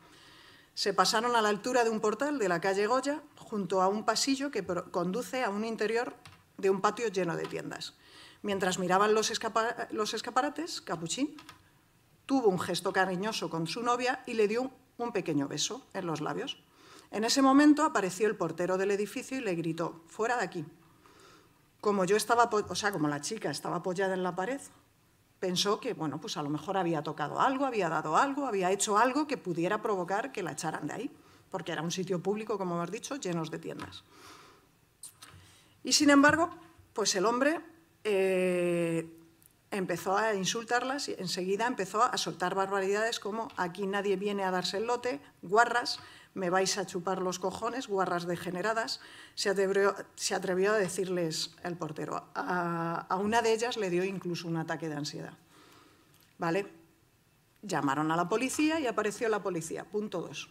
Se pasaron a la altura de un portal de la calle Goya junto a un pasillo que conduce a un interior de un patio lleno de tiendas. Mientras miraban los escaparates, Capuchín tuvo un gesto cariñoso con su novia y le dio un pequeño beso en los labios. En ese momento apareció el portero del edificio y le gritó, fuera de aquí. Como yo estaba, o sea, como la chica estaba apoyada en la pared, pensó que, bueno, pues a lo mejor había tocado algo, había dado algo, había hecho algo que pudiera provocar que la echaran de ahí, porque era un sitio público, como hemos dicho, llenos de tiendas. Y sin embargo, pues el hombre eh, empezó a insultarlas y enseguida empezó a soltar barbaridades como aquí nadie viene a darse el lote, guarras, me vais a chupar los cojones, guarras degeneradas, se atrevió, se atrevió a decirles el portero. A, una de ellas le dio incluso un ataque de ansiedad. ¿Vale? Llamaron a la policía y apareció la policía. Punto dos.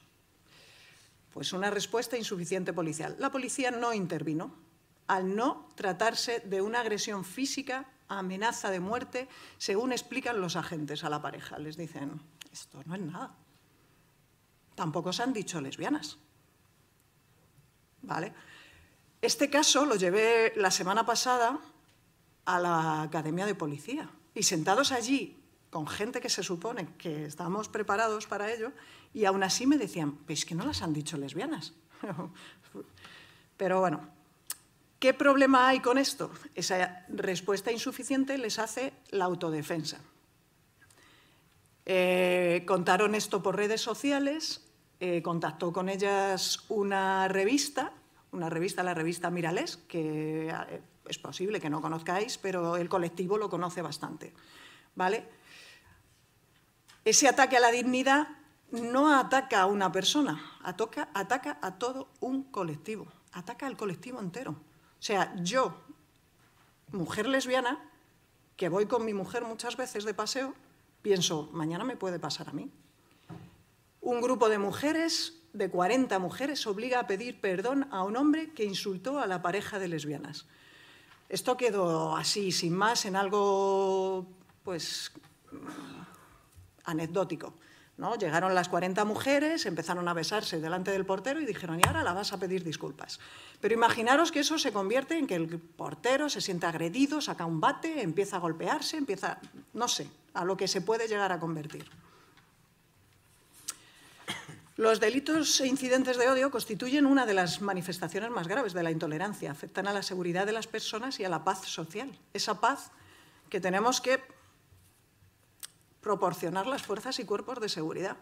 Pues una respuesta insuficiente policial. La policía no intervino al no tratarse de una agresión física amenaza de muerte, según explican los agentes a la pareja. Les dicen, esto no es nada. Tampoco se han dicho lesbianas. ¿Vale? Este caso lo llevé la semana pasada a la Academia de Policía. Y sentados allí con gente que se supone que estamos preparados para ello, y aún así me decían, pues que no las han dicho lesbianas. Pero bueno, ¿Qué problema hay con esto? Esa respuesta insuficiente les hace la autodefensa. Eh, contaron esto por redes sociales, eh, contactó con ellas una revista, una revista, la revista Mirales, que eh, es posible que no conozcáis, pero el colectivo lo conoce bastante. Ese ataque a la dignidad no ataca a una persona, ataca a todo un colectivo, ataca al colectivo entero. O sea, yo, mujer lesbiana, que voy con mi mujer muchas veces de paseo, pienso, mañana me puede pasar a mí. Un grupo de mujeres, de 40 mujeres, obliga a pedir perdón a un hombre que insultó a la pareja de lesbianas. Esto quedó así, sin más, en algo, pues, anecdótico. Llegaron las 40 mujeres, empezaron a besarse delante del portero y dijeron, y ahora la vas a pedir disculpas. Pero imaginaros que eso se convierte en que el portero se siente agredido, saca un bate, empieza a golpearse, empieza, no sé, a lo que se puede llegar a convertir. Los delitos e incidentes de odio constituyen una de las manifestaciones más graves de la intolerancia. Afectan a la seguridad de las personas y a la paz social. Esa paz que tenemos que proporcionar las fuerzas y cuerpos de seguridad.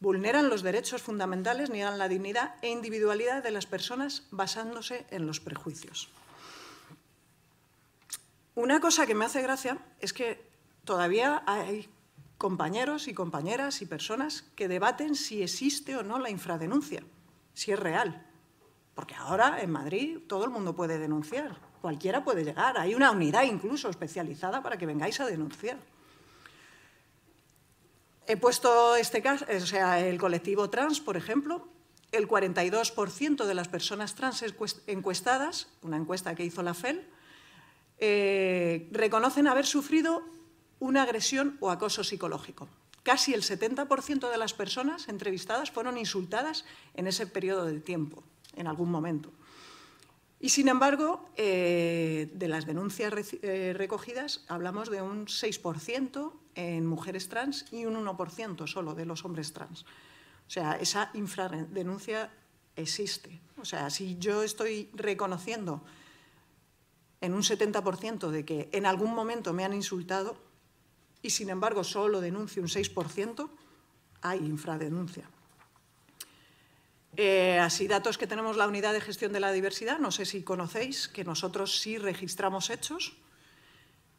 Vulneran los derechos fundamentales, niegan la dignidad e individualidad de las personas basándose en los prejuicios. Una cosa que me hace gracia es que todavía hay compañeros y compañeras y personas que debaten si existe o no la infradenuncia, si es real. Porque ahora en Madrid todo el mundo puede denunciar, cualquiera puede llegar, hay una unidad incluso especializada para que vengáis a denunciar. He puesto este caso, o sea, el colectivo trans, por ejemplo, el 42% de las personas trans encuestadas, una encuesta que hizo la FEL, eh, reconocen haber sufrido una agresión o acoso psicológico. Casi el 70% de las personas entrevistadas fueron insultadas en ese periodo de tiempo, en algún momento. Y sin embargo, eh, de las denuncias eh, recogidas, hablamos de un 6% en mujeres trans y un 1% solo de los hombres trans. O sea, esa infradenuncia existe. O sea, si yo estoy reconociendo en un 70% de que en algún momento me han insultado y sin embargo solo denuncio un 6%, hay infradenuncia. Eh, así datos que tenemos la unidad de gestión de la diversidad, no sé si conocéis, que nosotros sí registramos hechos.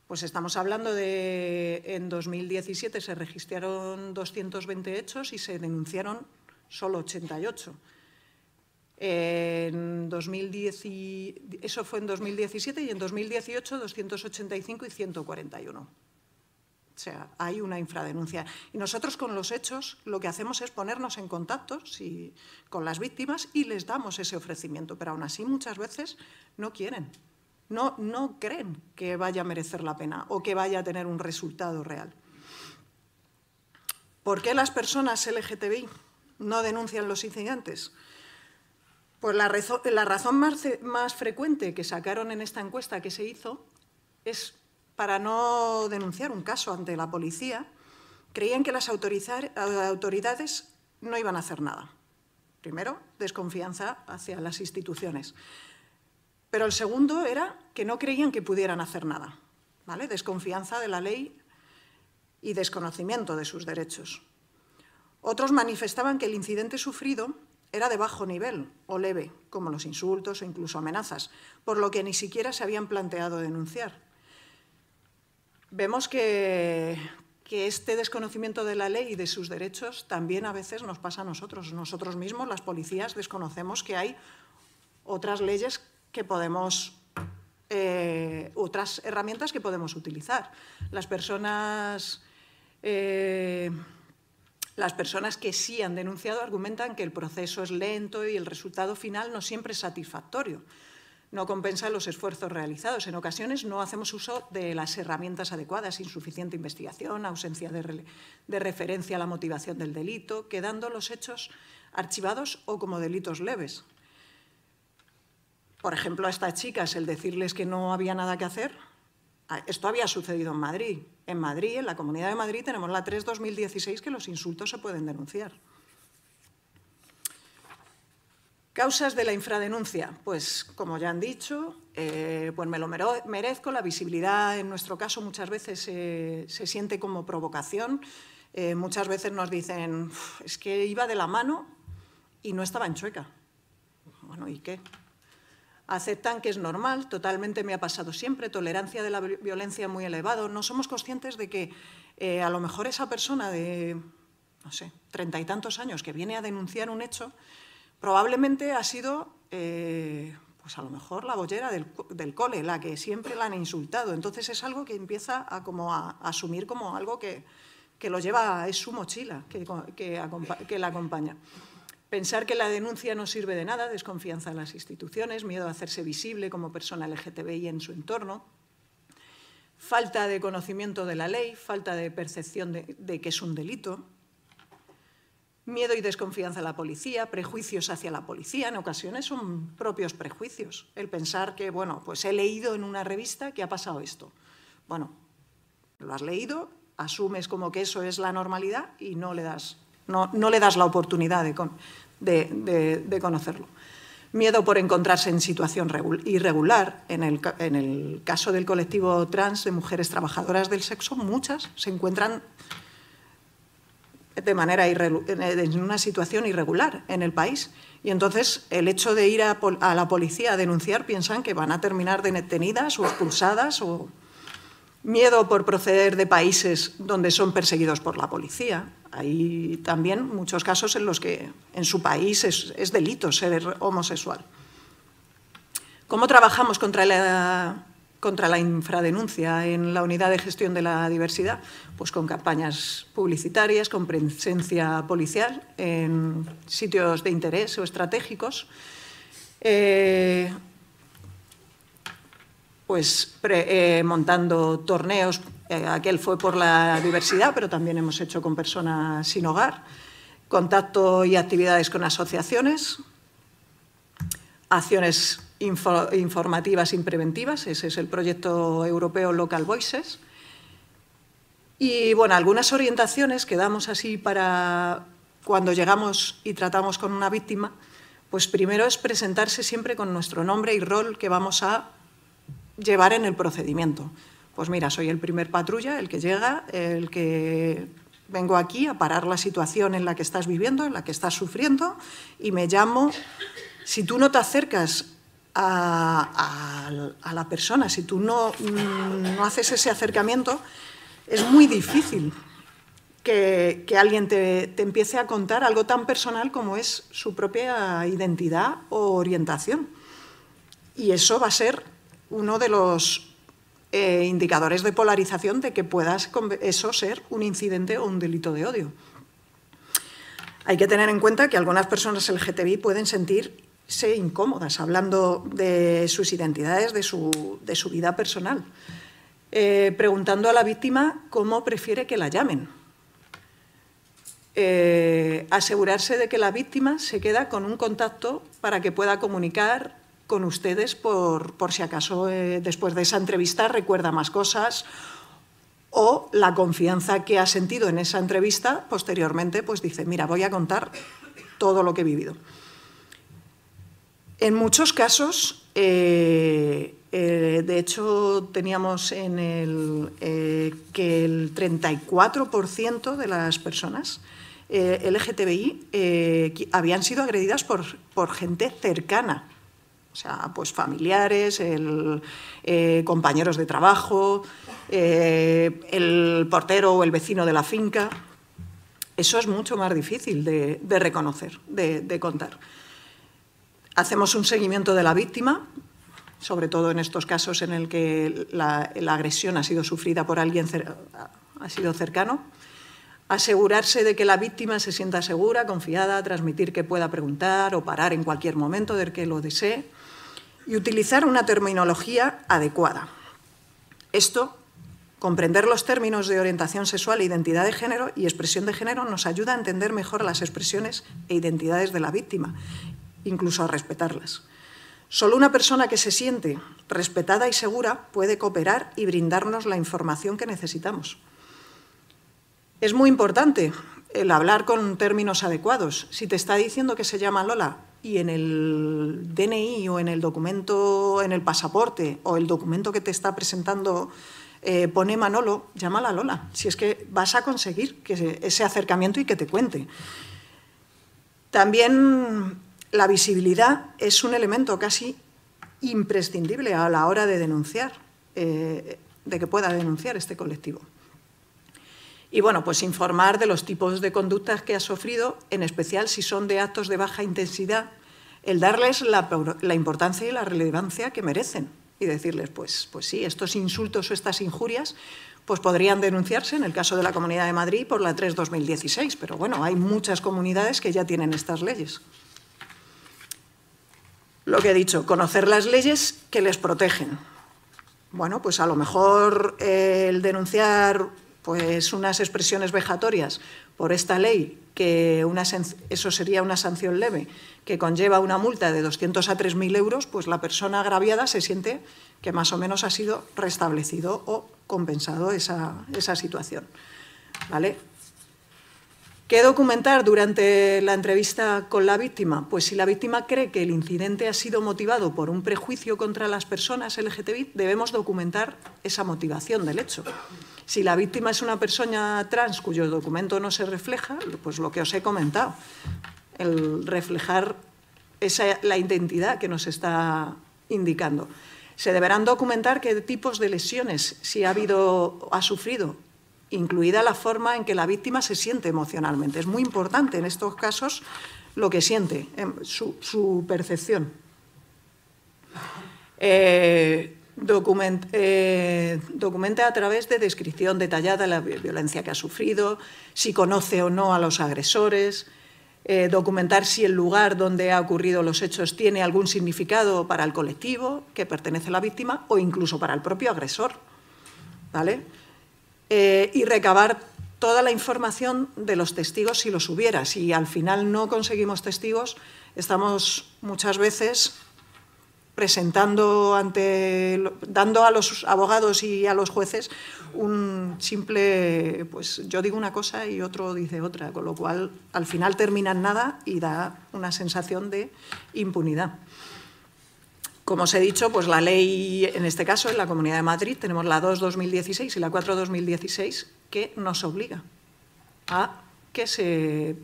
Pues estamos hablando de en 2017 se registraron 220 hechos y se denunciaron solo 88. En 2010 eso fue en 2017 y en 2018 285 y 141. O sea, hay una infradenuncia. Y nosotros con los hechos lo que hacemos es ponernos en contacto con las víctimas y les damos ese ofrecimiento, pero aún así muchas veces no quieren, no, no creen que vaya a merecer la pena o que vaya a tener un resultado real. ¿Por qué las personas LGTBI no denuncian los incidentes? Pues la, razón más, más frecuente que sacaron en esta encuesta que se hizo es para no denunciar un caso ante la policía, creían que las eh, autoridades no iban a hacer nada. Primero, desconfianza hacia las instituciones. Pero el segundo era que no creían que pudieran hacer nada. ¿vale? Desconfianza de la ley y desconocimiento de sus derechos. Otros manifestaban que el incidente sufrido era de bajo nivel o leve, como los insultos o incluso amenazas, por lo que ni siquiera se habían planteado denunciar. Vemos que, este desconocimiento de la ley y de sus derechos también a veces nos pasa a nosotros. Nosotros mismos, las policías, desconocemos que hay otras leyes que podemos, eh, otras herramientas que podemos utilizar. Las personas, eh, las personas que sí han denunciado argumentan que el proceso es lento y el resultado final no siempre es satisfactorio no compensa los esfuerzos realizados. En ocasiones no hacemos uso de las herramientas adecuadas, insuficiente investigación, ausencia de, de referencia a la motivación del delito, quedando los hechos archivados o como delitos leves. Por ejemplo, a estas chicas el decirles que no había nada que hacer, esto había sucedido en Madrid. En Madrid, en la Comunidad de Madrid, tenemos la 3-2016 que los insultos se pueden denunciar. Causas de la infradenuncia. Pues, como ya han dicho, eh, pues me lo merezco. La visibilidad, en nuestro caso, muchas veces se siente como provocación. Eh, muchas veces nos dicen, es que iba de la mano y no estaba en chueca. Bueno, ¿y qué? aceptan que es normal, totalmente me ha pasado siempre, tolerancia de la violencia muy elevado, no somos conscientes de que eh, a lo mejor esa persona de, no sé, treinta y tantos años que viene a denunciar un hecho, probablemente ha sido, eh, pues a lo mejor, la bollera del, cole, la que siempre la han insultado. Entonces es algo que empieza a, como a, asumir como algo que, que, lo lleva, es su mochila que, la acompaña. Pensar que la denuncia no sirve de nada, desconfianza en las instituciones, miedo a hacerse visible como persona LGTBI en su entorno, falta de conocimiento de la ley, falta de percepción de que es un delito, Miedo y desconfianza a la policía, prejuicios hacia la policía, en ocasiones son propios prejuicios. El pensar que, bueno, pues he leído en una revista que ha pasado esto. Bueno, lo has leído, asumes como que eso es la normalidad y no le das, no, le das la oportunidad de, conocerlo miedo por encontrarse en situación irregular. En el, en el, caso del colectivo trans de mujeres trabajadoras del sexo, muchas se encuentran de manera eh, en una situación irregular en el país. Y entonces el hecho de ir a, la policía a denunciar piensan que van a terminar detenidas o expulsadas o miedo por proceder de países donde son perseguidos por la policía. Hay también muchos casos en los que en su país es, es delito ser homosexual. ¿Cómo trabajamos contra la contra la infradenuncia en la unidad de gestión de la diversidad, pues con campañas publicitarias, con presencia policial en sitios de interés o estratégicos, eh, pues eh, montando torneos, eh, aquel fue por la diversidad, pero también hemos hecho con personas sin hogar, contacto y actividades con asociaciones, acciones informativas informativas preventivas. ese es el proyecto europeo Local Voices. Y bueno, algunas orientaciones que damos así para cuando llegamos y tratamos con una víctima, pues primero es presentarse siempre con nuestro nombre y rol que vamos a llevar en el procedimiento. Pues mira, soy el primer patrulla, el que llega, el que vengo aquí a parar la situación en la que estás viviendo, en la que estás sufriendo, y me llamo. Si tú no te acercas a, la persona. Si tú mm, no, haces ese acercamiento, es muy difícil que, alguien te, empiece a contar algo tan personal como es su propia identidad o orientación. Y eso va a ser uno de los eh, indicadores de polarización de que puedas eso ser un incidente o un delito de odio. Hay que tener en cuenta que algunas personas LGTBI pueden sentir se incómodas hablando de sus identidades, de su, vida personal, eh, preguntando a la víctima cómo prefiere que la llamen. Eh, asegurarse de que la víctima se queda con un contacto para que pueda comunicar con ustedes por, si acaso eh, después de esa entrevista recuerda más cosas o la confianza que ha sentido en esa entrevista posteriormente, pues dice, mira, voy a contar todo lo que he vivido. En muchos casos, eh, eh, de hecho, teníamos en el, eh, que el 34% de las personas LGTBI habían sido agredidas por, gente cercana o sea, pues familiares, compañeros de trabajo, el portero o el vecino de la finca. Eso es mucho más difícil de, reconocer, de contar. Hacemos un seguimiento de la víctima, sobre todo en estos casos en el que la, agresión ha sido sufrida por alguien ha sido cercano. Asegurarse de que la víctima se sienta segura, confiada, transmitir que pueda preguntar o parar en cualquier momento del que lo desee y utilizar una terminología adecuada. Esto, comprender los términos de orientación sexual, e identidad de género y expresión de género nos ayuda a entender mejor las expresiones e identidades de la víctima incluso a respetarlas. Solo una persona que se siente respetada y segura puede cooperar y brindarnos la información que necesitamos. Es muy importante el hablar con términos adecuados. Si te está diciendo que se llama Lola y en el DNI o en el documento, en el pasaporte o el documento que te está presentando eh, pone Manolo, llámala a Lola. Si es que vas a conseguir ese acercamiento y que te cuente. También la visibilidad es un elemento casi imprescindible a la hora de denunciar, eh, de que pueda denunciar este colectivo. Y bueno, pues informar de los tipos de conductas que ha sufrido, en especial si son de actos de baja intensidad, el darles la, la, importancia y la relevancia que merecen y decirles, pues, pues sí, estos insultos o estas injurias pues podrían denunciarse en el caso de la Comunidad de Madrid por la 3-2016, pero bueno, hay muchas comunidades que ya tienen estas leyes lo que he dicho, conocer las leyes que les protegen. Bueno, pues a lo mejor eh, el denunciar pues unas expresiones vejatorias por esta ley, que una, eso sería una sanción leve, que conlleva una multa de 200 a 3.000 euros, pues la persona agraviada se siente que más o menos ha sido restablecido o compensado esa, esa situación. ¿Vale? ¿Qué documentar durante la entrevista con la víctima? Pues si la víctima cree que el incidente ha sido motivado por un prejuicio contra las personas LGTBI, debemos documentar esa motivación del hecho. Si la víctima es una persona trans cuyo documento no se refleja, pues lo que os he comentado, el reflejar la identidad que nos está indicando. Se deberán documentar qué tipos de lesiones, si ha habido ha sufrido incluida la forma en que la víctima se siente emocionalmente. Es muy importante en estos casos lo que siente, em, su, percepción. Eh, eh, documenta a través de descripción detallada la violencia que ha sufrido, si conoce o no a los agresores, eh, documentar si el lugar donde ha ocurrido los hechos tiene algún significado para el colectivo que pertenece a la víctima o incluso para el propio agresor. ¿Vale? Eh, y recabar toda la información de los testigos si los hubiera. Si al final no conseguimos testigos, estamos muchas veces presentando ante, dando a los abogados y a los jueces un simple, pues yo digo una cosa y otro dice otra, con lo cual al final terminan nada y da una sensación de impunidad. Como os he dicho, pues la ley, en este caso, en la Comunidad de Madrid, tenemos la 2-2016 y la 4-2016, que nos obliga a que se,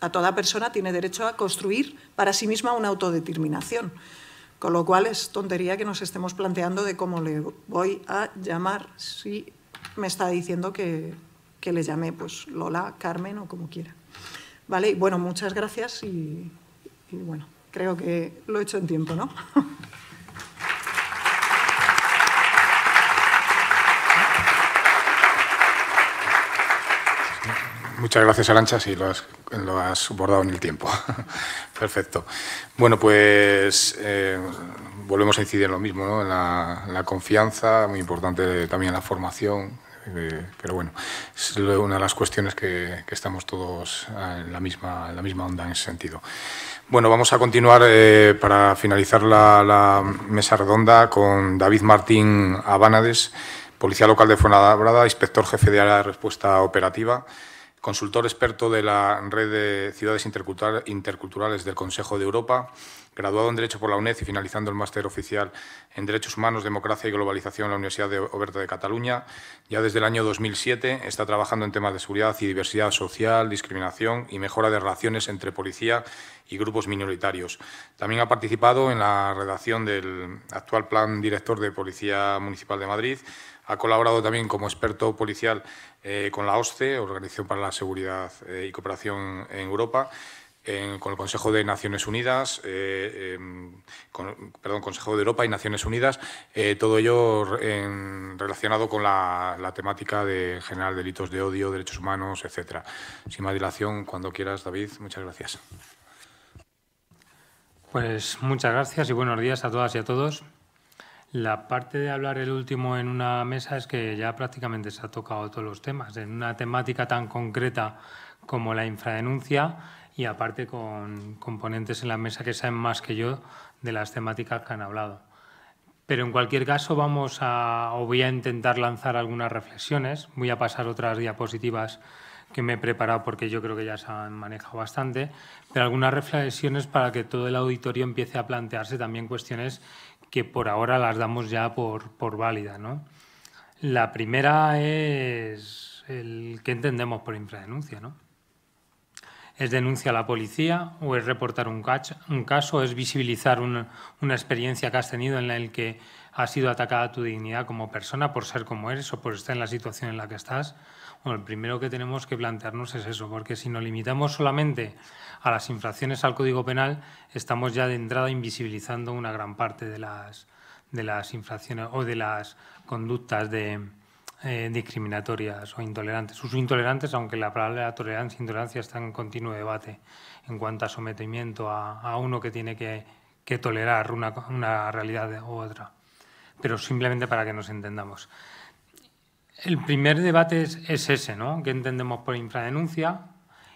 a toda persona tiene derecho a construir para sí misma una autodeterminación. Con lo cual es tontería que nos estemos planteando de cómo le voy a llamar si me está diciendo que, que le llame pues Lola, Carmen o como quiera. Vale, bueno, muchas gracias y bueno, creo que lo he hecho en tiempo, ¿no? Muchas gracias, Arancha. Sí, lo has, lo en el tiempo. Perfecto. Bueno, pues eh, volvemos a incidir en lo mismo, ¿no? en, la, confianza, muy importante también la formación. Eh, pero bueno, es una de las cuestiones que, estamos todos en la, misma, en la misma onda en ese sentido. Bueno, vamos a continuar eh, para finalizar la, mesa redonda con David Martín Abanades, Policía Local de Fuenlabrada, Inspector Jefe de la Respuesta Operativa consultor experto de la Red de Ciudades Interculturales del Consejo de Europa, graduado en Derecho por la UNED y finalizando el máster oficial en Derechos Humanos, Democracia y Globalización en la Universidad de Oberta de Cataluña. Ya desde el año 2007 está trabajando en temas de seguridad y diversidad social, discriminación y mejora de relaciones entre policía y grupos minoritarios. También ha participado en la redacción del actual Plan Director de Policía Municipal de Madrid, ha colaborado también como experto policial eh, con la OSCE, Organización para la Seguridad eh, y Cooperación en Europa, con el Consejo de Naciones Unidas, eh, em, perdón, Consejo de Europa y Naciones Unidas, todo ello relacionado con la, temática de general delitos de odio, derechos humanos, etcétera. Sin más dilación, cuando quieras, David, muchas gracias. Pues muchas gracias y buenos días a todas y a todos. La parte de hablar el último en una mesa es que ya prácticamente se ha tocado todos los temas, en una temática tan concreta como la infradenuncia y aparte con componentes en la mesa que saben más que yo de las temáticas que han hablado. Pero en cualquier caso vamos a, voy a intentar lanzar algunas reflexiones, voy a pasar otras diapositivas que me he preparado porque yo creo que ya se han manejado bastante, pero algunas reflexiones para que todo el auditorio empiece a plantearse también cuestiones que por ahora las damos ya por, por válida. ¿no? La primera es el que entendemos por infradenuncia. ¿no? ¿Es denuncia a la policía o es reportar un, catch un caso? ¿Es visibilizar una experiencia que has tenido en la que has sido atacada tu dignidad como persona por ser como eres o por estar en la situación en la que estás? Bueno, el primero que tenemos que plantearnos es eso, porque si nos limitamos solamente a las infracciones al Código Penal, estamos ya de entrada invisibilizando una gran parte de las, de las infracciones o de las conductas de, eh, discriminatorias o intolerantes. Sus intolerantes, aunque la palabra tolerancia e intolerancia está en continuo debate en cuanto a sometimiento a, uno que tiene que, tolerar una realidad u otra. Pero simplemente para que nos entendamos. El primer debate es, ese, ¿no? ¿Qué entendemos por infradenuncia?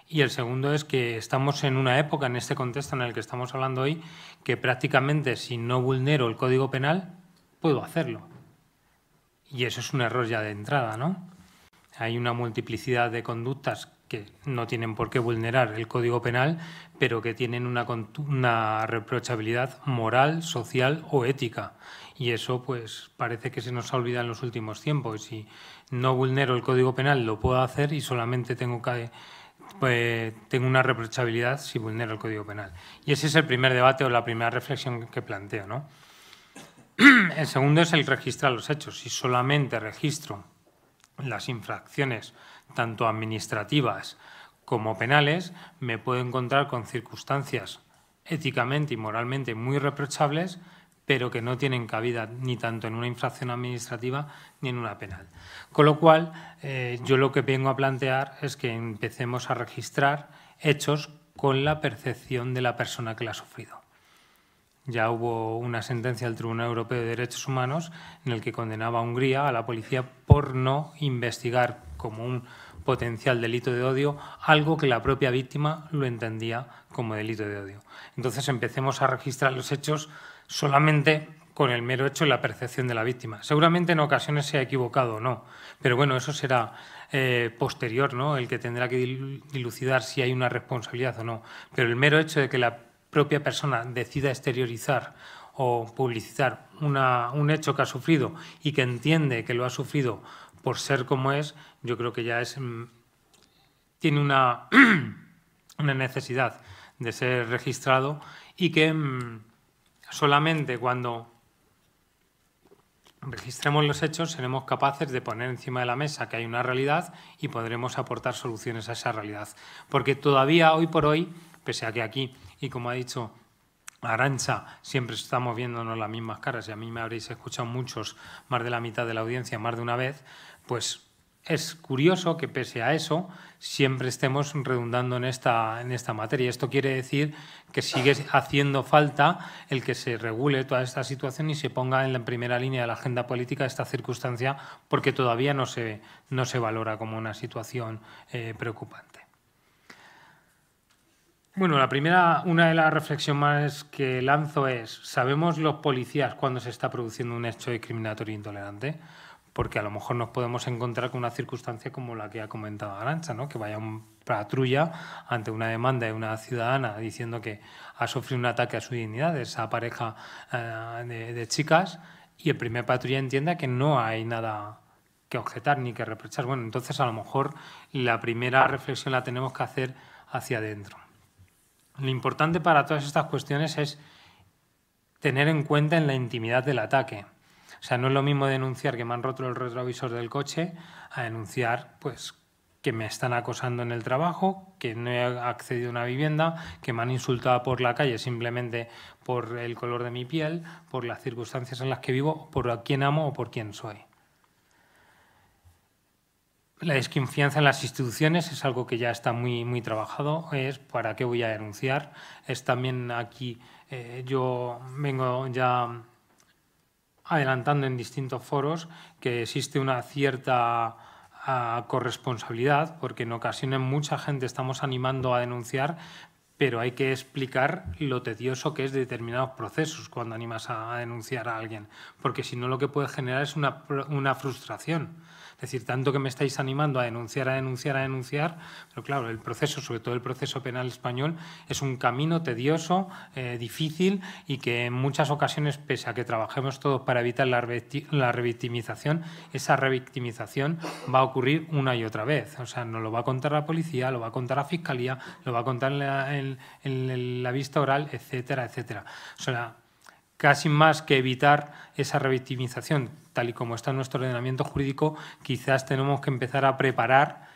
Y el segundo es que estamos en una época, en este contexto en el que estamos hablando hoy, que prácticamente si no vulnero el Código Penal, puedo hacerlo. Y eso es un error ya de entrada, ¿no? Hay una multiplicidad de conductas que no tienen por qué vulnerar el Código Penal, pero que tienen una, una reprochabilidad moral, social o ética. Y eso, pues, parece que se nos ha olvidado en los últimos tiempos. Y si no vulnero el Código Penal, lo puedo hacer y solamente tengo que eh, tengo una reprochabilidad si vulnero el Código Penal. Y ese es el primer debate o la primera reflexión que planteo. El segundo es el registrar los hechos. Si solamente registro las infracciones, tanto administrativas como penales, me puedo encontrar con circunstancias éticamente y moralmente muy reprochables pero que no tienen cabida ni tanto en una infracción administrativa ni en una penal. Con lo cual, eh, yo lo que vengo a plantear es que empecemos a registrar hechos con la percepción de la persona que la ha sufrido. Ya hubo una sentencia del Tribunal Europeo de Derechos Humanos en el que condenaba a Hungría a la policía por no investigar como un potencial delito de odio, algo que la propia víctima lo entendía como delito de odio. Entonces empecemos a registrar los hechos solamente con el mero hecho de la percepción de la víctima. Seguramente en ocasiones se ha equivocado o no, pero bueno, eso será eh, posterior, ¿no? El que tendrá que dilucidar si hay una responsabilidad o no. Pero el mero hecho de que la propia persona decida exteriorizar o publicitar un hecho que ha sufrido y que entiende que lo ha sufrido por ser como es, yo creo que ya es mm, tiene una, una necesidad de ser registrado y que mm, solamente cuando registremos los hechos seremos capaces de poner encima de la mesa que hay una realidad y podremos aportar soluciones a esa realidad. Porque todavía hoy por hoy, pese a que aquí, y como ha dicho Arancha, siempre estamos viéndonos las mismas caras y a mí me habréis escuchado muchos, más de la mitad de la audiencia, más de una vez, pues es curioso que pese a eso siempre estemos redundando en esta, materia. Esto quiere decir que sigue haciendo falta el que se regule toda esta situación y se ponga en la primera línea de la agenda política esta circunstancia porque todavía no se, valora como una situación eh, preocupante. Bueno, la primera, una de las reflexiones que lanzo es, ¿sabemos los policías cuándo se está produciendo un hecho discriminatorio e intolerante? porque a lo mejor nos podemos encontrar con una circunstancia como la que ha comentado Arancha, ¿no? que vaya un patrulla ante una demanda de una ciudadana diciendo que ha sufrido un ataque a su dignidad de esa pareja eh, de, de, chicas y el primer patrulla entienda que no hay nada que objetar ni que reprochar. Bueno, entonces a lo mejor la primera reflexión la tenemos que hacer hacia adentro. Lo importante para todas estas cuestiones es tener en cuenta en la intimidad del ataque o sea, no es lo mismo denunciar que me han roto el retrovisor del coche a denunciar, pues, que me están acosando en el trabajo, que no he accedido a una vivienda, que me han insultado por la calle simplemente por el color de mi piel, por las circunstancias en las que vivo, por a quién amo o por quién soy. La desconfianza en las instituciones es algo que ya está muy, muy trabajado, es para qué voy a denunciar. Es también aquí, eh, yo vengo ya adelantando en distintos foros que existe una cierta ah, corresponsabilidad, porque en ocasiones mucha gente estamos animando a denunciar, pero hay que explicar lo tedioso que es de determinados procesos cuando animas a, denunciar a alguien, porque si no lo que puede generar es una frustración es decir, tanto que me estáis animando a denunciar, a denunciar, a denunciar, pero claro, el proceso, sobre todo el proceso penal español, es un camino tedioso, eh, difícil y que en muchas ocasiones, pese a que trabajemos todos para evitar la, revictimización, esa revictimización va a ocurrir una y otra vez. O sea, nos lo va a contar la policía, lo va a contar la fiscalía, lo va a contar la, la vista oral, etcétera, etcétera. O sea, casi más que evitar esa revictimización, tal y como está nuestro ordenamiento jurídico, quizás tenemos que empezar a preparar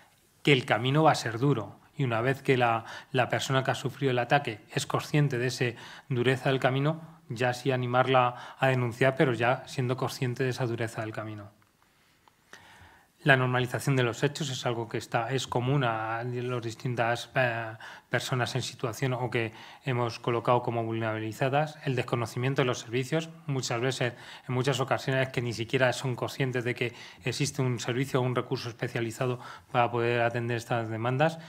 que el camino va a ser duro. Y una vez que la, la persona que ha sufrido el ataque es consciente de esa dureza del camino, ya sí animarla a denunciar, pero ya siendo consciente de esa dureza del camino. La normalización de los hechos es algo que está, es común a las distintas eh, personas en situación o que hemos colocado como vulnerabilizadas. El desconocimiento de los servicios, muchas veces, en muchas ocasiones, que ni siquiera son conscientes de que existe un servicio o un recurso especializado para poder atender estas demandas.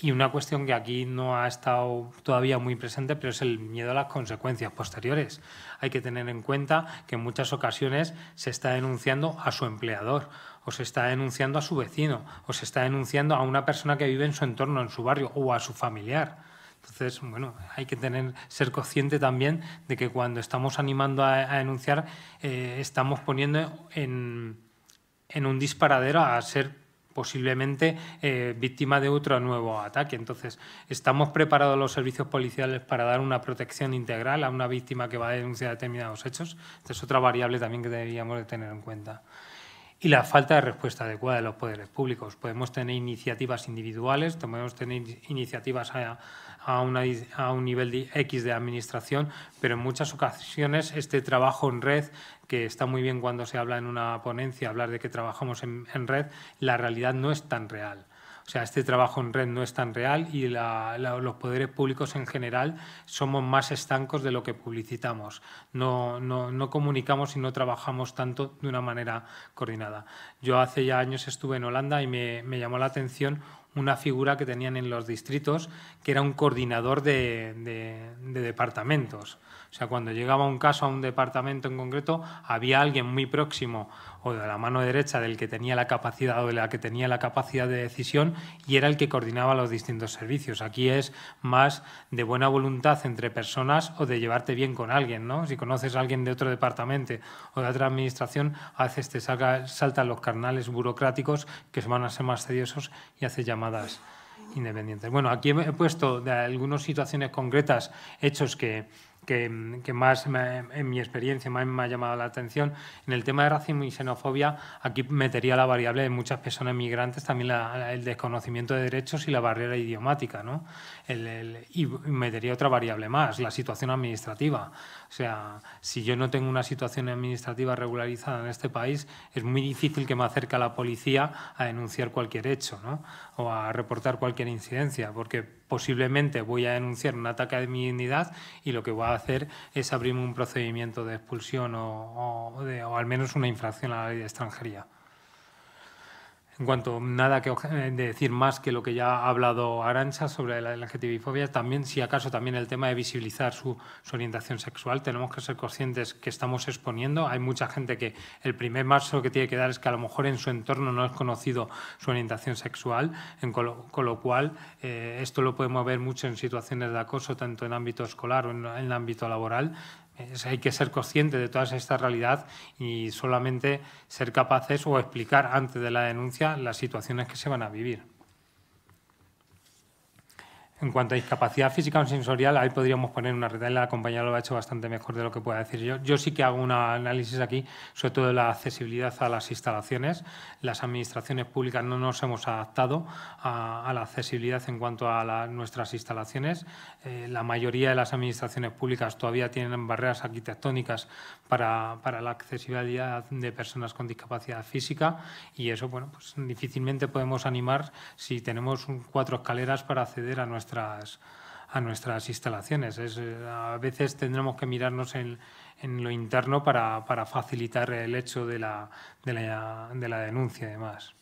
Y una cuestión que aquí no ha estado todavía muy presente, pero es el miedo a las consecuencias posteriores. Hay que tener en cuenta que en muchas ocasiones se está denunciando a su empleador, o se está denunciando a su vecino, o se está denunciando a una persona que vive en su entorno, en su barrio, o a su familiar. Entonces, bueno, hay que tener, ser consciente también de que cuando estamos animando a, denunciar, eh, estamos poniendo en, en un disparadero a ser posiblemente eh, víctima de otro nuevo ataque. Entonces, ¿estamos preparados los servicios policiales para dar una protección integral a una víctima que va a denunciar determinados hechos? Esta es otra variable también que deberíamos tener en cuenta y la falta de respuesta adecuada de los poderes públicos. Podemos tener iniciativas individuales, podemos tener iniciativas a, a, un nivel de X de administración, pero en muchas ocasiones este trabajo en red, que está muy bien cuando se habla en una ponencia, hablar de que trabajamos en, red, la realidad no es tan real. O sea, este trabajo en red no es tan real y los poderes públicos en general somos más estancos de lo que publicitamos. No, no, comunicamos y no trabajamos tanto de una manera coordinada. Yo hace ya años estuve en Holanda y me, me llamó la atención una figura que tenían en los distritos, que era un coordinador de, departamentos. O sea, cuando llegaba un caso a un departamento en concreto, había alguien muy próximo o de la mano derecha del que tenía la capacidad o de la que tenía la capacidad de decisión y era el que coordinaba los distintos servicios. Aquí es más de buena voluntad entre personas o de llevarte bien con alguien, ¿no? Si conoces a alguien de otro departamento o de otra administración, a veces te saltan los carnales burocráticos que van a ser más tediosos y hace llamadas independientes. Bueno, aquí he puesto de algunas situaciones concretas, hechos que Mm, que, más en mi experiencia me ha llamado la atención. En el tema de racismo y xenofobia, aquí metería la variable de muchas personas migrantes, también el desconocimiento de derechos y la barrera idiomática, ¿no? el, y metería otra variable más, la situación administrativa. O sea, si yo no tengo una situación administrativa regularizada en este país, es muy difícil que me acerque a la policía a denunciar cualquier hecho ¿no? o a reportar cualquier incidencia, porque posiblemente voy a denunciar un ataque de mi dignidad y lo que voy a hacer es abrirme un procedimiento de expulsión o, o al menos una infracción a la ley de extranjería. En cuanto nada que eh, decir más que lo que ya ha hablado Arancha sobre la, lgtbi también, si acaso, también el tema de visibilizar su, orientación sexual. Tenemos que ser conscientes que estamos exponiendo. Hay mucha gente que el primer marzo que tiene que dar es que a lo mejor en su entorno no es conocido su orientación sexual, con, lo, cual eh, esto lo podemos ver mucho en situaciones de acoso, tanto en ámbito escolar o en, en el ámbito laboral hay que ser consciente de toda esta realidad y solamente ser capaces o explicar antes de la denuncia las situaciones que se van a vivir. En cuanto a discapacidad física o sensorial, ahí podríamos poner una red. La compañía lo ha hecho bastante mejor de lo que pueda decir yo. Yo sí que hago un análisis aquí, sobre todo de la accesibilidad a las instalaciones. Las administraciones públicas no nos hemos adaptado a, la accesibilidad en cuanto a nuestras instalaciones. Eh, la mayoría de las administraciones públicas todavía tienen barreras arquitectónicas para, la accesibilidad de personas con discapacidad física y eso, bueno, pues difícilmente podemos animar si tenemos cuatro escaleras para acceder a nuestra a nuestras instalaciones. Eh, a veces tendremos que mirarnos en, lo interno para, facilitar el hecho de la, denuncia y demás.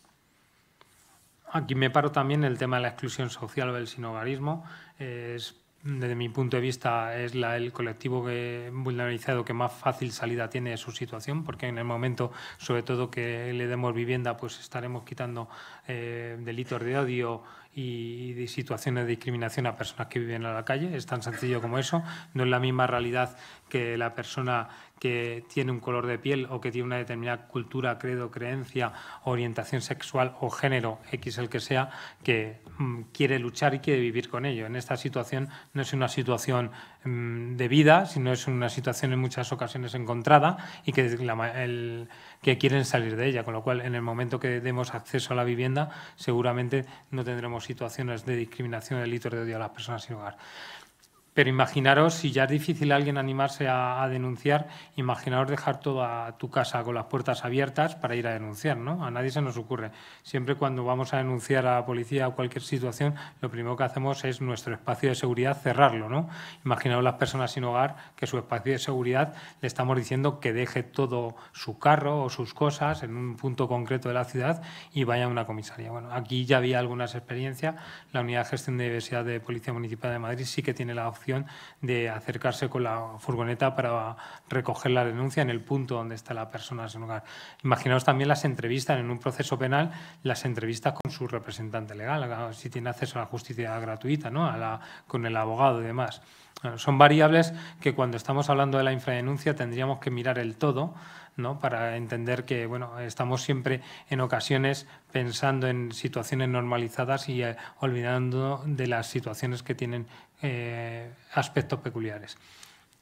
Aquí me paro también el tema de la exclusión social o del sinogarismo. Es, desde mi punto de vista, es el colectivo que, vulnerabilizado que más fácil salida tiene de su situación, porque en el momento, sobre todo que le demos vivienda, pues estaremos quitando eh, delitos de odio y de situaciones de discriminación a personas que viven en la calle. Es tan sencillo como eso. No es la misma realidad que la persona que tiene un color de piel o que tiene una determinada cultura, credo, creencia, orientación sexual o género, X el que sea, que mm, quiere luchar y quiere vivir con ello. En esta situación no es una situación mm, de vida, sino es una situación en muchas ocasiones encontrada y que el, que quieren salir de ella, con lo cual en el momento que demos acceso a la vivienda seguramente no tendremos situaciones de discriminación, delitos de odio a las personas sin hogar. Pero imaginaros, si ya es difícil alguien animarse a, denunciar, imaginaros dejar toda tu casa con las puertas abiertas para ir a denunciar, ¿no? A nadie se nos ocurre. Siempre cuando vamos a denunciar a la policía o cualquier situación, lo primero que hacemos es nuestro espacio de seguridad cerrarlo, ¿no? Imaginaos las personas sin hogar que su espacio de seguridad le estamos diciendo que deje todo su carro o sus cosas en un punto concreto de la ciudad y vaya a una comisaría. Bueno, aquí ya había algunas experiencias. La Unidad de Gestión de Diversidad de Policía Municipal de Madrid sí que tiene la opción de acercarse con la furgoneta para recoger la denuncia en el punto donde está la persona su lugar Imaginaos también las entrevistas en un proceso penal, las entrevistas con su representante legal, si tiene acceso a la justicia gratuita, con el abogado y demás. son variables que cuando estamos hablando de la infradenuncia tendríamos que mirar el todo para entender que bueno, estamos siempre en ocasiones pensando en situaciones normalizadas y eh, olvidando de las situaciones que tienen eh, aspectos peculiares.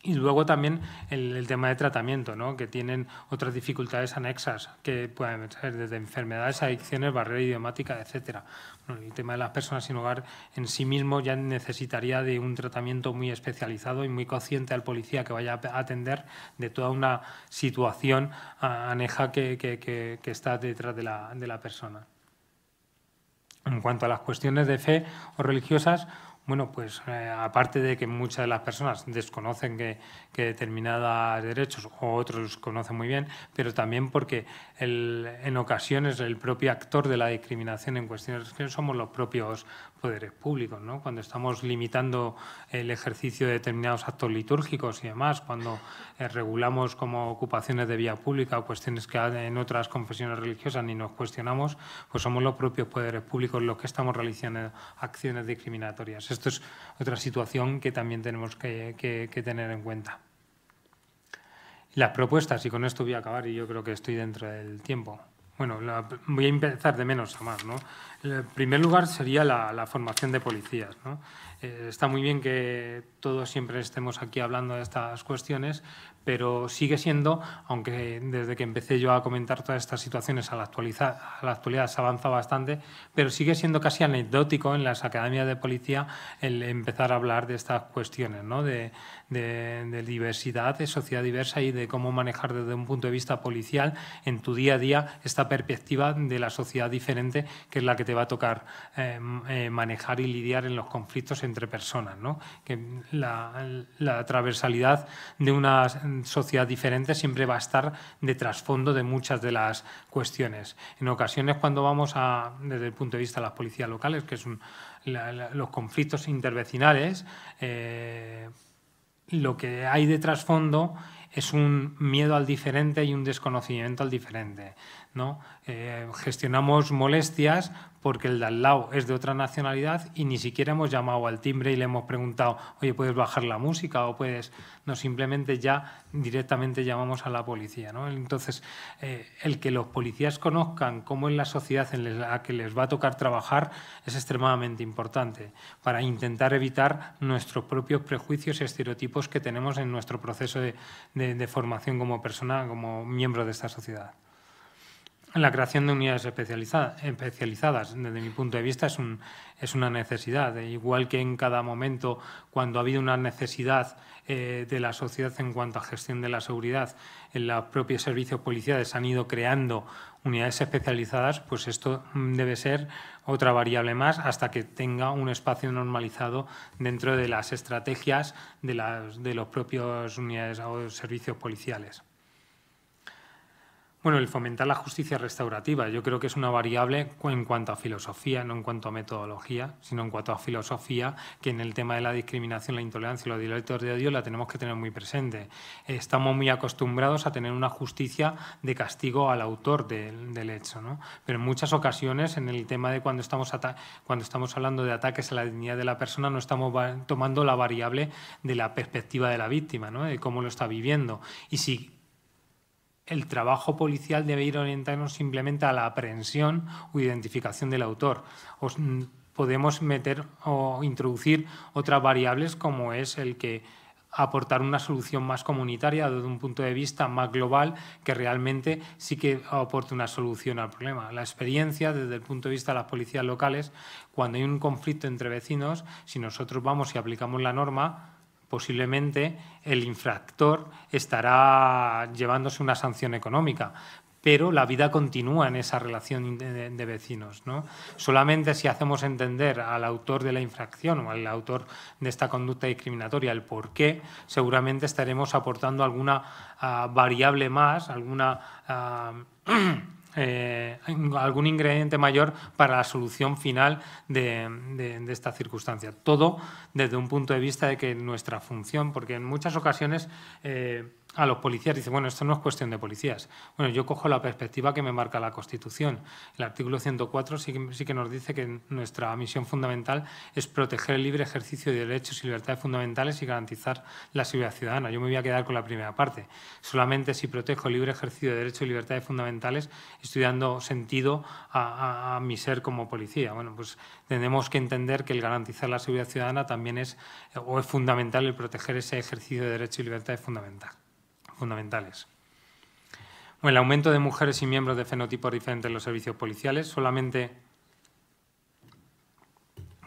Y luego también el, tema de tratamiento, ¿no? que tienen otras dificultades anexas, que pueden ser desde enfermedades, adicciones, barrera idiomática, etc. el tema de las personas sin hogar en sí mismo ya necesitaría de un tratamiento muy especializado y muy consciente al policía que vaya a atender de toda una situación aneja que, que está detrás de la, de la persona. En cuanto a las cuestiones de fe o religiosas, bueno, pues eh, aparte de que muchas de las personas desconocen que, que, determinados derechos o otros conocen muy bien, pero también porque en ocasiones el propio actor de la discriminación en cuestiones que somos los propios poderes públicos, cuando estamos limitando el ejercicio de determinados actos litúrgicos y demás, cuando eh, regulamos como ocupaciones de vía pública o cuestiones que en otras confesiones religiosas ni nos cuestionamos, pues somos los propios poderes públicos los que estamos realizando acciones discriminatorias. Esto es otra situación que también tenemos que tener en cuenta. Las propuestas, y con esto voy a acabar y yo creo que estoy dentro del tiempo. Bueno, voy a empezar de menos a más. ¿no? Eh, en primer lugar sería la, formación de policías. ¿no? Eh, está muy bien que todos siempre estemos aquí hablando de estas cuestiones, pero sigue siendo, aunque desde que empecé yo a comentar todas estas situaciones a la, actualidad, a la actualidad avanza bastante, pero sigue siendo casi anecdótico en las academias de policía el empezar a hablar de estas cuestiones, ¿no? de, de, diversidad, de sociedad diversa y de cómo manejar desde un punto de vista policial en tu día a día esta perspectiva de la sociedad diferente que es la que te va a tocar em, eh, manejar y lidiar en los conflictos entre personas. Que la, la de una sociedad diferente siempre va a estar de trasfondo de muchas de las cuestiones. En ocasiones cuando vamos a, desde el punto de vista de las policías locales, que son los conflictos intervecinales, eh, lo que hay de trasfondo es un miedo al diferente y un desconocimiento al diferente. ¿no? Eh, gestionamos molestias porque el de al lado es de otra nacionalidad y ni siquiera hemos llamado al timbre y le hemos preguntado, oye, ¿puedes bajar la música o puedes...? No, simplemente ya directamente llamamos a la policía. Entonces, eh, el que los policías conozcan cómo es la sociedad en la que les va a tocar trabajar es extremadamente importante para intentar evitar nuestros propios prejuicios y estereotipos que tenemos en nuestro proceso de formación como persona, como miembro de esta sociedad la creación de unidades especializadas, desde mi punto de vista, es, una necesidad. Igual que en cada momento, cuando ha habido una necesidad eh, de la sociedad en cuanto a gestión de la seguridad, en los propios servicios policiales han ido creando unidades especializadas, pues esto debe ser otra variable más hasta que tenga un espacio normalizado dentro de las estrategias de, las, de los propios unidades o servicios policiales. Bueno, el fomentar la justicia restaurativa, yo creo que es una variable en cuanto a filosofía, no en cuanto a metodología, sino en cuanto a filosofía, que en el tema de la discriminación, la intolerancia y los delitos de odio la tenemos que tener muy presente. Estamos muy acostumbrados a tener una justicia de castigo al autor del hecho, ¿no? pero en muchas ocasiones en el tema de cuando estamos, cuando estamos hablando de ataques a la dignidad de la persona no estamos tomando la variable de la perspectiva de la víctima, ¿no? de cómo lo está viviendo. Y si el trabajo policial debe ir orientándonos simplemente a la aprehensión o identificación del autor. Mm, podemos meter o introducir otras variables como es el que aportar una solución más comunitaria desde un punto de vista más global que realmente sí que aporte una solución al problema. La experiencia desde el punto de vista de las policías locales, cuando hay un conflicto entre vecinos, si nosotros vamos y aplicamos la norma, posiblemente el infractor estará llevándose una sanción económica, pero la vida continúa en esa relación de, vecinos. ¿no? Solamente si hacemos entender al autor de la infracción o al autor de esta conducta discriminatoria el por qué, seguramente estaremos aportando alguna ah, variable más, alguna... Ah, Eh, algún ingrediente mayor para la solución final de, esta circunstancia. Todo desde un punto de vista de que nuestra función, porque en muchas ocasiones... Eh, a los policías, dice, bueno, esto no es cuestión de policías. Bueno, yo cojo la perspectiva que me marca la Constitución. El artículo 104 sí que, nos dice que nuestra misión fundamental es proteger el libre ejercicio de derechos y libertades fundamentales y garantizar la seguridad ciudadana. Yo me voy a quedar con la primera parte. Solamente si protejo el libre ejercicio de derechos y libertades fundamentales estoy dando sentido a, a mi ser como policía. Bueno, pues tenemos que entender que el garantizar la seguridad ciudadana también es o es fundamental el proteger ese ejercicio de derechos y libertades fundamentales fundamentales. el aumento de mujeres y miembros de fenotipos diferentes en los servicios policiales, solamente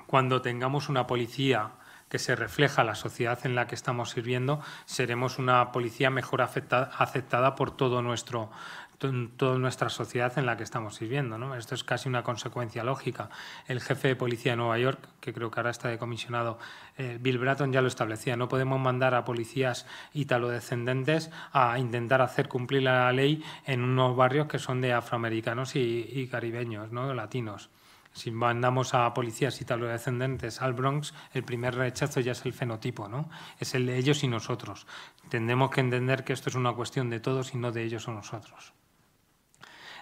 cuando tengamos una policía que se refleja la sociedad en la que estamos sirviendo, seremos una policía mejor aceptada por todo nuestro toda nuestra sociedad en la que estamos viviendo. ¿no? Esto es casi una consecuencia lógica. El jefe de policía de Nueva York, que creo que ahora está decomisionado, eh, Bill Bratton, ya lo establecía. No podemos mandar a policías italo-descendentes... a intentar hacer cumplir la ley en unos barrios que son de afroamericanos y, caribeños, ¿no? latinos. Si mandamos a policías italodescendentes al Bronx, el primer rechazo ya es el fenotipo, ¿no? Es el de ellos y nosotros. Tenemos que entender que esto es una cuestión de todos y no de ellos o nosotros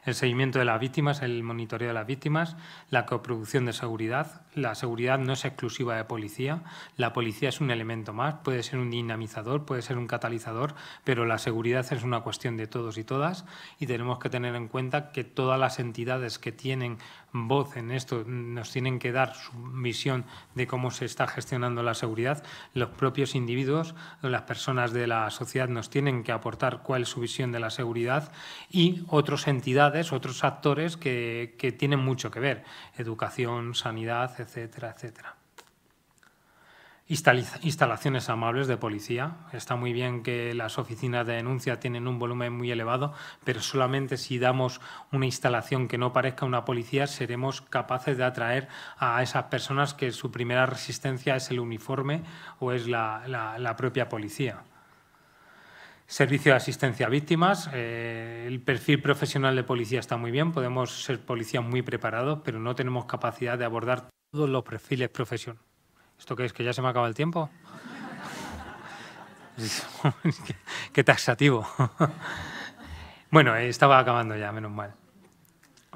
el seguimiento de las víctimas, el monitoreo de las víctimas, la coproducción de seguridad. La seguridad no es exclusiva de policía, la policía es un elemento más, puede ser un dinamizador, puede ser un catalizador, pero la seguridad es una cuestión de todos y todas y tenemos que tener en cuenta que todas las entidades que tienen voz en esto nos tienen que dar su visión de cómo se está gestionando la seguridad. Los propios individuos, las personas de la sociedad nos tienen que aportar cuál es su visión de la seguridad y otras entidades otros actores que, tienen mucho que ver, educación, sanidad, etcétera, etcétera instalaciones amables de policía. Está muy bien que las oficinas de denuncia tienen un volumen muy elevado, pero solamente si damos una instalación que no parezca una policía, seremos capaces de atraer a esas personas que su primera resistencia es el uniforme o es la propia policía. Servicio de asistencia a víctimas. Eh, el perfil profesional de policía está muy bien, podemos ser policías muy preparados, pero no tenemos capacidad de abordar todos los perfiles profesión. ¿Esto qué es? ¿Que ya se me acaba el tiempo? qué taxativo. bueno, eh, estaba acabando ya, menos mal.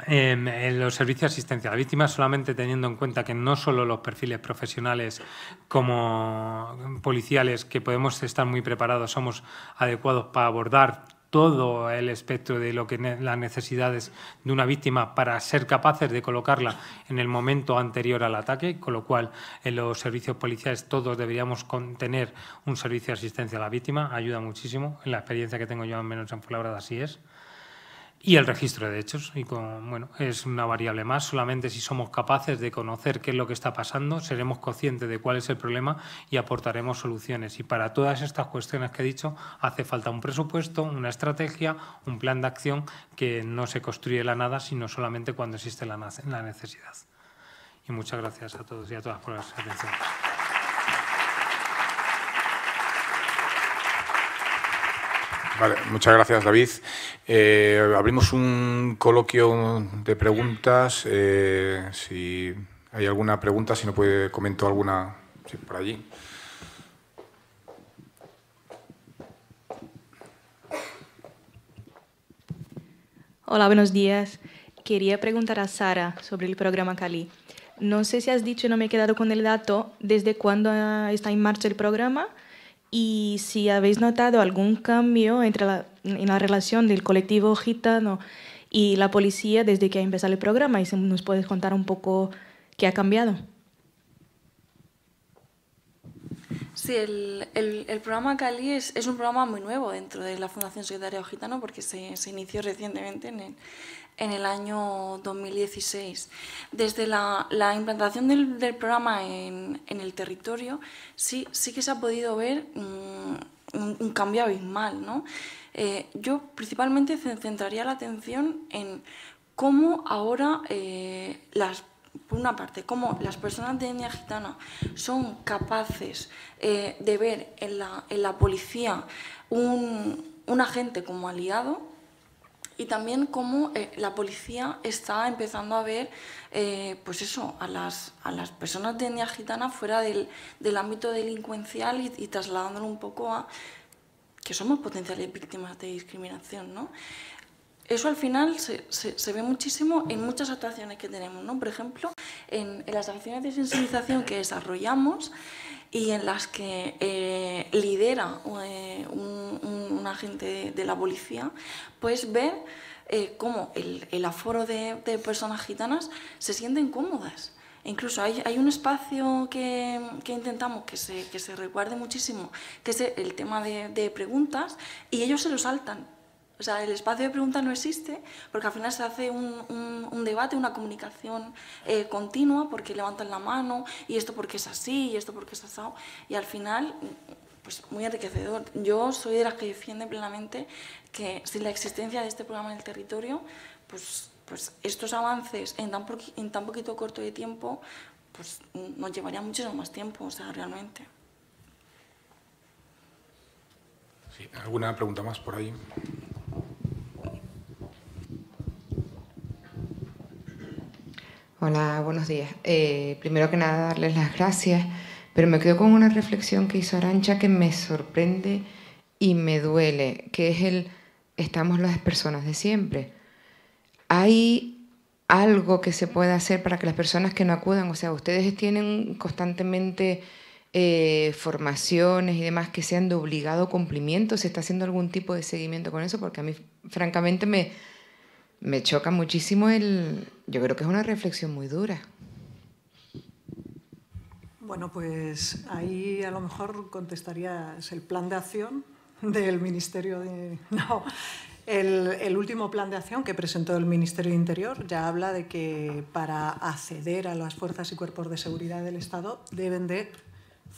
Em, en los servicios de asistencia a la víctima, solamente teniendo en cuenta que no solo los perfiles profesionales como policiales, que podemos estar muy preparados, somos adecuados para abordar todo el espectro de lo que las necesidades de una víctima para ser capaces de colocarla en el momento anterior al ataque, con lo cual en los servicios policiales todos deberíamos tener un servicio de asistencia a la víctima, ayuda muchísimo, en la experiencia que tengo yo al menos en palabras así es. Y el registro de hechos, y bueno, es una variable más. Solamente si somos capaces de conocer qué es lo que está pasando, seremos conscientes de cuál es el problema y aportaremos soluciones. Y para todas estas cuestiones que he dicho, hace falta un presupuesto, una estrategia, un plan de acción que no se construye la nada, sino solamente cuando existe la necesidad. Y muchas gracias a todos y a todas por su atención. muchas gracias, David. Eh, abrimos un coloquio de preguntas. Eh, si hay alguna pregunta, si no puede, comento alguna por allí. Hola, buenos días. Quería preguntar a Sara sobre el programa Cali. No sé si has dicho, no me he quedado con el dato, desde cuándo ah, está en marcha el programa y si habéis notado algún cambio entre la, en la relación del colectivo gitano y la policía desde que ha empezado el programa, y si nos puedes contar un poco qué ha cambiado. Sí, el, el, programa Cali es, es, un programa muy nuevo dentro de la Fundación Solidaria Gitano porque se, se inició recientemente en el, en el año 2016. Desde la, implantación del, programa en, el territorio sí, sí que se ha podido ver mm, un, cambio abismal. ¿no? Eh, yo principalmente centraría la atención en cómo ahora eh, las por una parte, cómo las personas de etnia gitana son capaces eh, de ver en la, policía un, agente como aliado y también cómo eh, la policía está empezando a ver, eh, pues eso, a las, personas de etnia gitana fuera del, ámbito delincuencial y, trasladándolo un poco a que somos potenciales víctimas de discriminación, ¿no? Eso al final se, ve muchísimo en muchas actuaciones que tenemos, Por ejemplo, en las acciones de sensibilización que desarrollamos, y en las que eh, lidera eh, un, agente de, la policía, pues ver eh, cómo el, aforo de, personas gitanas se sienten cómodas. incluso hay, un espacio que, intentamos que se, recuerde muchísimo, que es el tema de preguntas, y ellos se lo saltan o sea, el espacio de preguntas no existe porque al final se hace un, debate, una comunicación eh, continua porque levantan la mano y esto porque es así y esto porque es así Y al final, pues muy enriquecedor. Yo soy de las que defiende plenamente que sin la existencia de este programa en el territorio, pues, pues estos avances en tan, en tan poquito corto de tiempo pues, nos llevaría muchísimo más tiempo, o sea, realmente. ¿Alguna pregunta más por ahí? Hola, buenos días. Eh, primero que nada, darles las gracias, pero me quedo con una reflexión que hizo Arancha que me sorprende y me duele, que es el estamos las personas de siempre. Hay algo que se pueda hacer para que las personas que no acudan, o sea, ustedes tienen constantemente eh, formaciones y demás que sean de obligado cumplimiento? ¿Se está haciendo algún tipo de seguimiento con eso? Porque a mí, francamente, me, me choca muchísimo el... Yo creo que es una reflexión muy dura. Bueno, pues ahí a lo mejor contestaría es el plan de acción del Ministerio de... No, el, el, último plan de acción que presentó el Ministerio de Interior ya habla de que para acceder a las fuerzas y cuerpos de seguridad del Estado deben de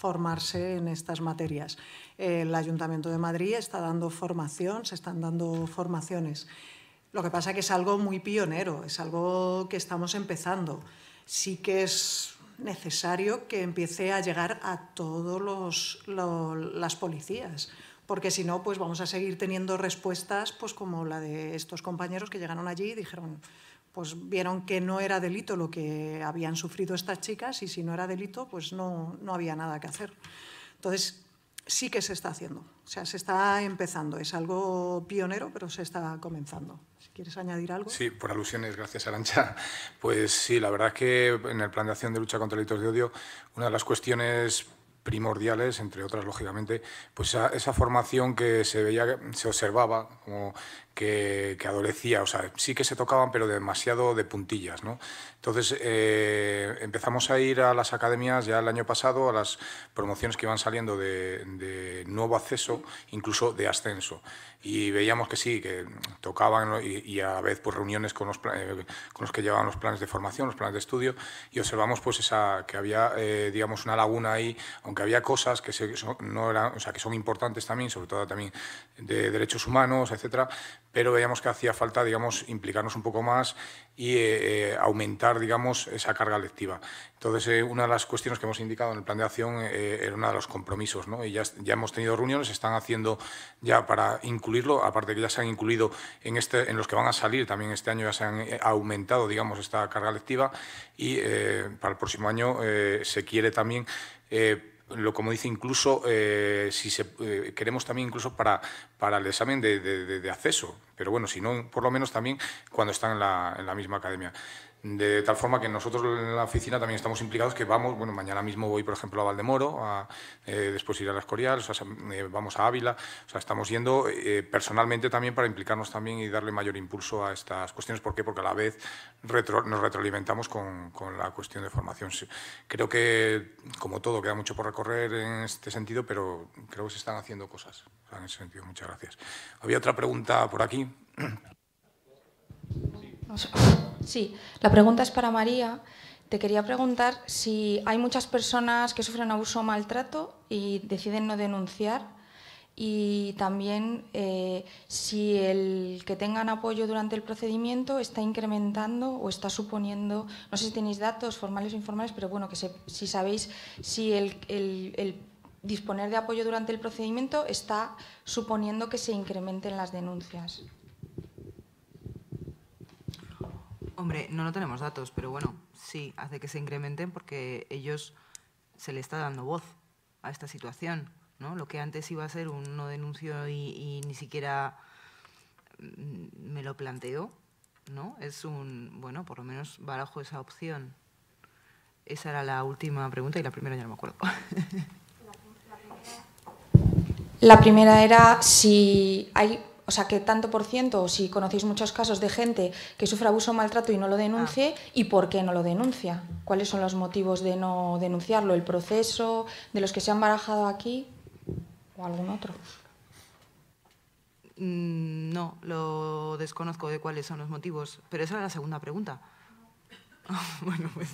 formarse en estas materias. El Ayuntamiento de Madrid está dando formación, se están dando formaciones. Lo que pasa es que es algo muy pionero, es algo que estamos empezando. Sí que es necesario que empiece a llegar a todas las policías, porque si no, pues vamos a seguir teniendo respuestas pues como la de estos compañeros que llegaron allí y dijeron pues vieron que no era delito lo que habían sufrido estas chicas y si no era delito, pues no, no había nada que hacer. Entonces, sí que se está haciendo, o sea, se está empezando, es algo pionero, pero se está comenzando. Si quieres añadir algo. Sí, por alusiones, gracias Arancha. Pues sí, la verdad es que en el plan de acción de lucha contra delitos de odio, una de las cuestiones primordiales, entre otras, lógicamente, pues esa, esa, formación que se veía, se observaba, como que, adolecía, o sea, sí que se tocaban, pero demasiado de puntillas, ¿no? Entonces eh, empezamos a ir a las academias ya el año pasado, a las promociones que iban saliendo de, nuevo acceso, incluso de ascenso. Y veíamos que sí, que tocaban y, a veces vez pues, reuniones con los, eh, con los que llevaban los planes de formación, los planes de estudio, y observamos pues esa, que había, eh, digamos, una laguna ahí, aunque había cosas que, no eran, o sea, que son importantes también, sobre todo también de derechos humanos, etcétera, pero veíamos que hacía falta, digamos, implicarnos un poco más y eh, eh, aumentar, digamos, esa carga lectiva. Entonces, eh, una de las cuestiones que hemos indicado en el plan de acción era una de los compromisos, ¿no? Y ya, hemos tenido reuniones, se están haciendo ya para incluirlo, aparte que ya se han incluido en, este, en los que van a salir también este año, ya se han aumentado, digamos, esta carga lectiva y para el próximo año se quiere también lo como dice incluso, eh, si eh, queremos también incluso para, para el examen de, de, de, acceso, pero bueno, si no, por lo menos también cuando están en la, en la misma academia. De tal forma que nosotros en la oficina también estamos implicados que vamos, bueno, mañana mismo voy, por ejemplo, a Valdemoro, eh, después ir a la Escorial, eh, vamos a Ávila, o sea, estamos yendo eh, personalmente también para implicarnos también y darle mayor impulso a estas cuestiones. ¿Por qué? Porque a la vez nos retroalimentamos con, la cuestión de formación. Creo que, como todo, queda mucho por recorrer en este sentido, pero creo que se están haciendo cosas. en ese sentido, muchas gracias. Había otra pregunta por aquí. Sí, la pregunta es para María. Te quería preguntar si hay muchas personas que sufren abuso o maltrato y deciden no denunciar y también eh, si el que tengan apoyo durante el procedimiento está incrementando o está suponiendo, no sé si tenéis datos formales o informales, pero bueno, que si sabéis si el disponer de apoyo durante el procedimiento está suponiendo que se incrementen las denuncias. Hombre, no, no tenemos datos, pero bueno, sí, hace que se incrementen porque ellos se le está dando voz a esta situación. ¿no? Lo que antes iba a ser un no denuncio y, y ni siquiera mm, me lo planteo, ¿no? Es un, bueno, por lo menos barajo esa opción. Esa era la última pregunta y la primera ya no me acuerdo. La primera era si hay o sea, qué tanto por ciento, si conocéis muchos casos de gente que sufre abuso o maltrato y no lo denuncie, ah. y por qué no lo denuncia. ¿Cuáles son los motivos de no denunciarlo? ¿El proceso de los que se han barajado aquí o algún otro? Mm, no, lo desconozco de cuáles son los motivos, pero esa era la segunda pregunta. bueno, pues,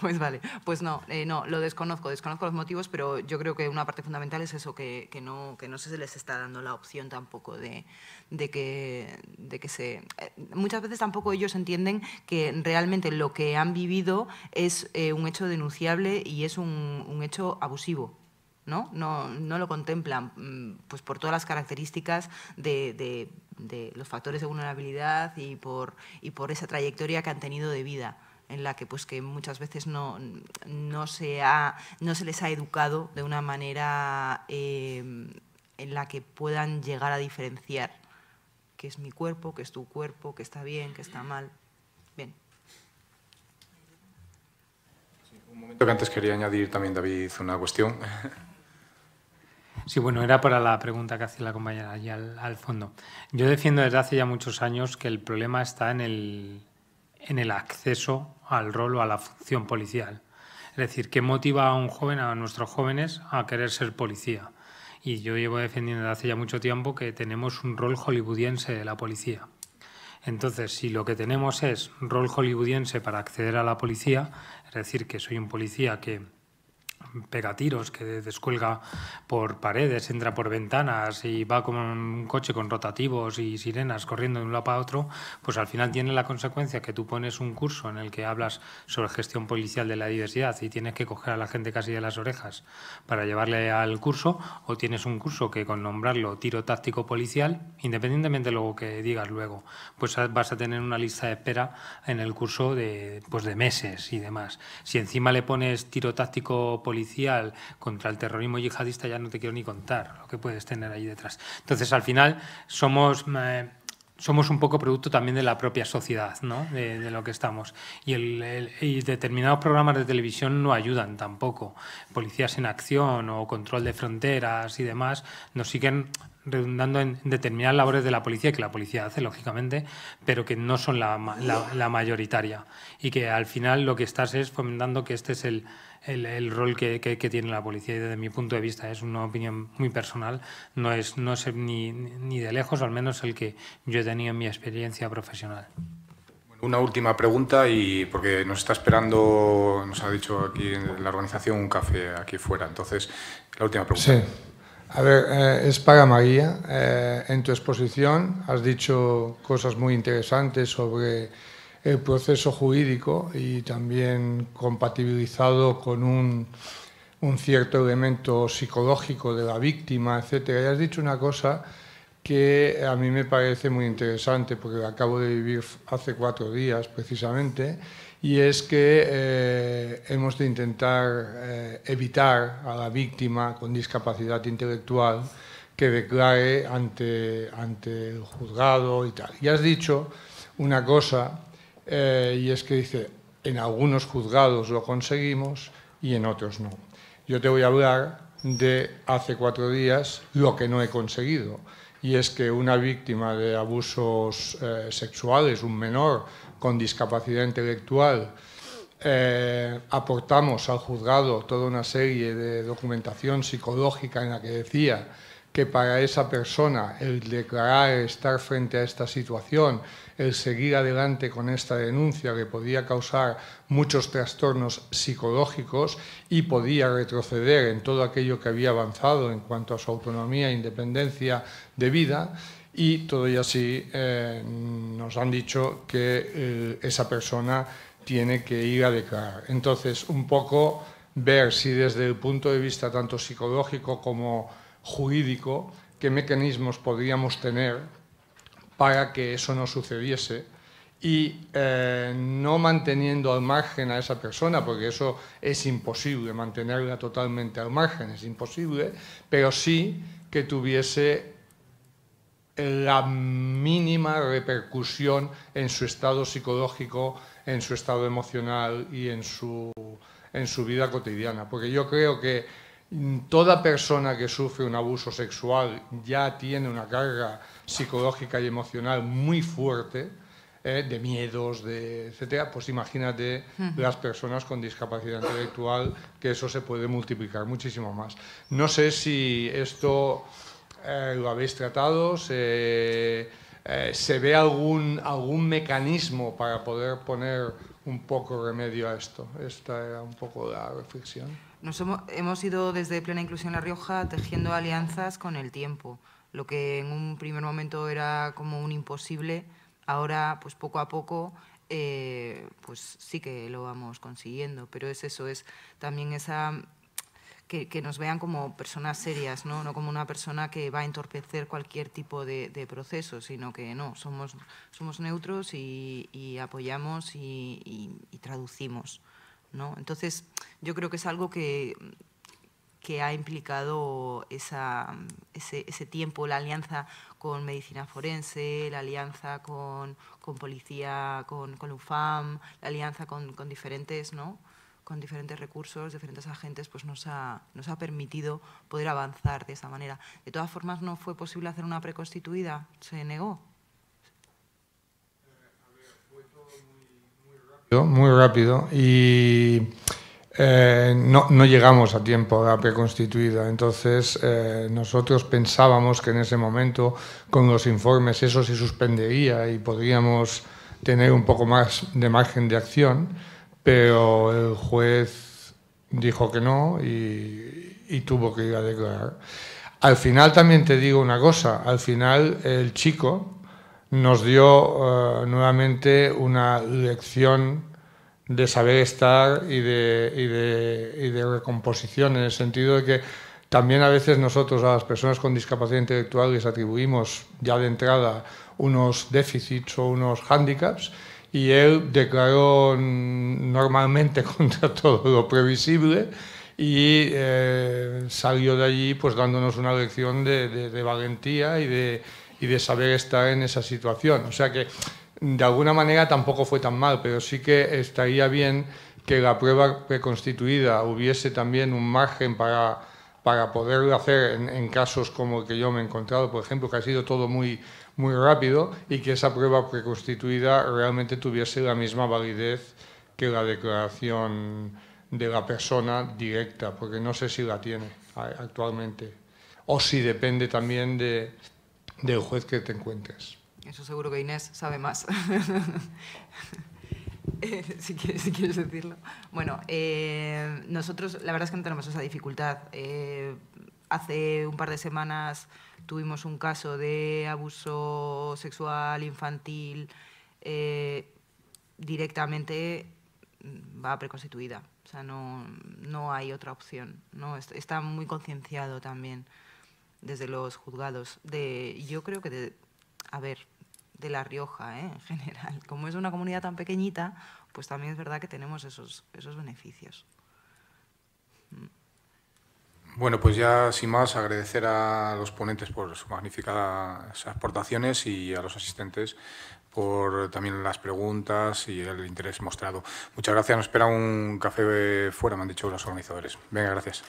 pues, vale. Pues no, eh, no, lo desconozco, desconozco los motivos, pero yo creo que una parte fundamental es eso, que, no, que no se les está dando la opción tampoco de, que, de que se... Eh, muchas veces tampoco ellos entienden que realmente lo que han vivido es eh, un hecho denunciable y es un, hecho abusivo. ¿no? ¿no? lo contemplan mm, pues por todas las características de, los factores de vulnerabilidad y por, y por esa trayectoria que han tenido de vida en la que, pues, que muchas veces no, no, se ha, no se les ha educado de una manera em, en la que puedan llegar a diferenciar que es mi cuerpo, que es tu cuerpo, que está bien, que está mal. Bien. un momento que antes quería añadir también, David, una cuestión. Sí, bueno, era para la pregunta que hacía la compañera allí al, al, fondo. Yo defiendo desde hace ya muchos años que el problema está en el, en el acceso al rol o a la función policial. Es decir, ¿qué motiva a un joven, a nuestros jóvenes, a querer ser policía? Y yo llevo defendiendo desde hace ya mucho tiempo que tenemos un rol hollywoodiense de la policía. Entonces, si lo que tenemos es rol hollywoodiense para acceder a la policía, es decir, que soy un policía que pega tiros que descuelga por paredes, entra por ventanas y va como un coche con rotativos y sirenas corriendo de un lado para otro, pues al final tiene la consecuencia que tú pones un curso en el que hablas sobre gestión policial de la diversidad y tienes que coger a la gente casi de las orejas para llevarle al curso, o tienes un curso que con nombrarlo tiro táctico policial, independientemente de lo que digas luego, pues vas a tener una lista de espera en el curso de, pues de meses y demás. Si encima le pones tiro táctico policial, policial contra el terrorismo yihadista ya no te quiero ni contar lo que puedes tener ahí detrás. Entonces, al final, somos... Eh, somos un poco producto también de la propia sociedad, ¿no? de, lo que estamos. Y, el, determinados programas de televisión no ayudan tampoco. Policías en acción o control de fronteras y demás nos siguen redundando en determinadas labores de la policía, que la policía hace, lógicamente, pero que no son la, la mayoritaria. Y que al final lo que estás es fomentando que este es el, el, el rol que, que, tiene la policía y desde mi punto de vista es una opinión muy personal, no es, no es ni, ni de lejos, al menos el que yo he tenido en mi experiencia profesional. Una última pregunta y porque nos está esperando, nos ha dicho aquí en la organización un café aquí fuera. Entonces, la última pregunta. Sí. A ver, eh, es para María. Eh, en tu exposición has dicho cosas muy interesantes sobre el proceso jurídico y también compatibilizado con un, cierto elemento psicológico de la víctima, etc. Y has dicho una cosa que a mí me parece muy interesante porque la acabo de vivir hace cuatro días precisamente y es que eh, hemos de intentar eh, evitar a la víctima con discapacidad intelectual que declare ante, ante el juzgado y tal. Y has dicho una cosa eh, y es que dice, en algunos juzgados lo conseguimos y en otros no. Yo te voy a hablar de hace cuatro días lo que no he conseguido, y es que una víctima de abusos eh, sexuales, un menor con discapacidad intelectual, eh, aportamos al juzgado toda una serie de documentación psicológica en la que decía que para esa persona el declarar estar frente a esta situación el seguir adelante con esta denuncia que podía causar muchos trastornos psicológicos y podía retroceder en todo aquello que había avanzado en cuanto a su autonomía e independencia de vida. Y todo y así eh, nos han dicho que eh, esa persona tiene que ir a declarar. Entonces, un poco ver si desde el punto de vista tanto psicológico como jurídico, qué mecanismos podríamos tener para que eso no sucediese y eh, no manteniendo al margen a esa persona, porque eso es imposible, mantenerla totalmente al margen es imposible, pero sí que tuviese la mínima repercusión en su estado psicológico, en su estado emocional y en su, en su vida cotidiana. Porque yo creo que toda persona que sufre un abuso sexual ya tiene una carga psicológica y emocional muy fuerte, eh, de miedos, de etcétera, pues imagínate las personas con discapacidad intelectual, que eso se puede multiplicar muchísimo más. No sé si esto eh, lo habéis tratado, eh, se, ve algún, algún mecanismo para poder poner un poco remedio a esto. Esta era un poco la reflexión. hemos, hemos ido desde Plena Inclusión La Rioja tejiendo alianzas con el tiempo lo que en un primer momento era como un imposible, ahora pues poco a poco eh, pues sí que lo vamos consiguiendo, pero es eso, es también esa que, nos vean como personas serias, ¿no? como una persona que va a entorpecer cualquier tipo de, proceso, sino que no, somos, somos neutros y, apoyamos y, traducimos. ¿no? Entonces, yo creo que es algo que que ha implicado ese, ese, tiempo, la alianza con medicina forense, la alianza con, policía, con, con, UFAM, la alianza con, diferentes, ¿no? con diferentes recursos, diferentes agentes, pues nos ha, nos ha permitido poder avanzar de esa manera. De todas formas, no fue posible hacer una preconstituida, se negó. Eh, a ver, Fue todo muy, muy rápido. Muy rápido. Y eh, no, llegamos a tiempo a la preconstituida. Entonces, eh, nosotros pensábamos que en ese momento, con los informes, eso se suspendería y podríamos tener un poco más de margen de acción, pero el juez dijo que no y, tuvo que ir a declarar. Al final también te digo una cosa, al final el chico nos dio eh, nuevamente una lección de saber estar y de, de, recomposición, en el sentido de que también a veces nosotros a las personas con discapacidad intelectual les atribuimos ya de entrada unos déficits o unos hándicaps y él declaró normalmente contra todo lo previsible y eh, salió de allí pues dándonos una lección de, valentía y de, y de saber estar en esa situación. O sea que de alguna manera tampoco fue tan mal, pero sí que estaría bien que la prueba preconstituida hubiese también un margen para, poderlo hacer en, casos como el que yo me he encontrado, por ejemplo, que ha sido todo muy, muy rápido y que esa prueba preconstituida realmente tuviese la misma validez que la declaración de la persona directa, porque no sé si la tiene actualmente, o si depende también del juez que te encuentres. Eso seguro que Inés sabe más, eh, si, quieres, decirlo. Bueno, eh, nosotros la verdad es que no tenemos esa dificultad. Eh, hace un par de semanas tuvimos un caso de abuso sexual infantil directamente va preconstituida. O sea, no, no hay otra opción. ¿no? Está muy concienciado también desde los juzgados. De, yo creo que, de, a ver, de La Rioja ¿eh? en general. Como es una comunidad tan pequeñita, pues también es verdad que tenemos esos, esos beneficios. Mm. Bueno, pues ya sin más agradecer a los ponentes por sus magníficas aportaciones y a los asistentes por también las preguntas y el interés mostrado. Muchas gracias. Nos espera un café fuera, me han dicho los organizadores. Venga, gracias.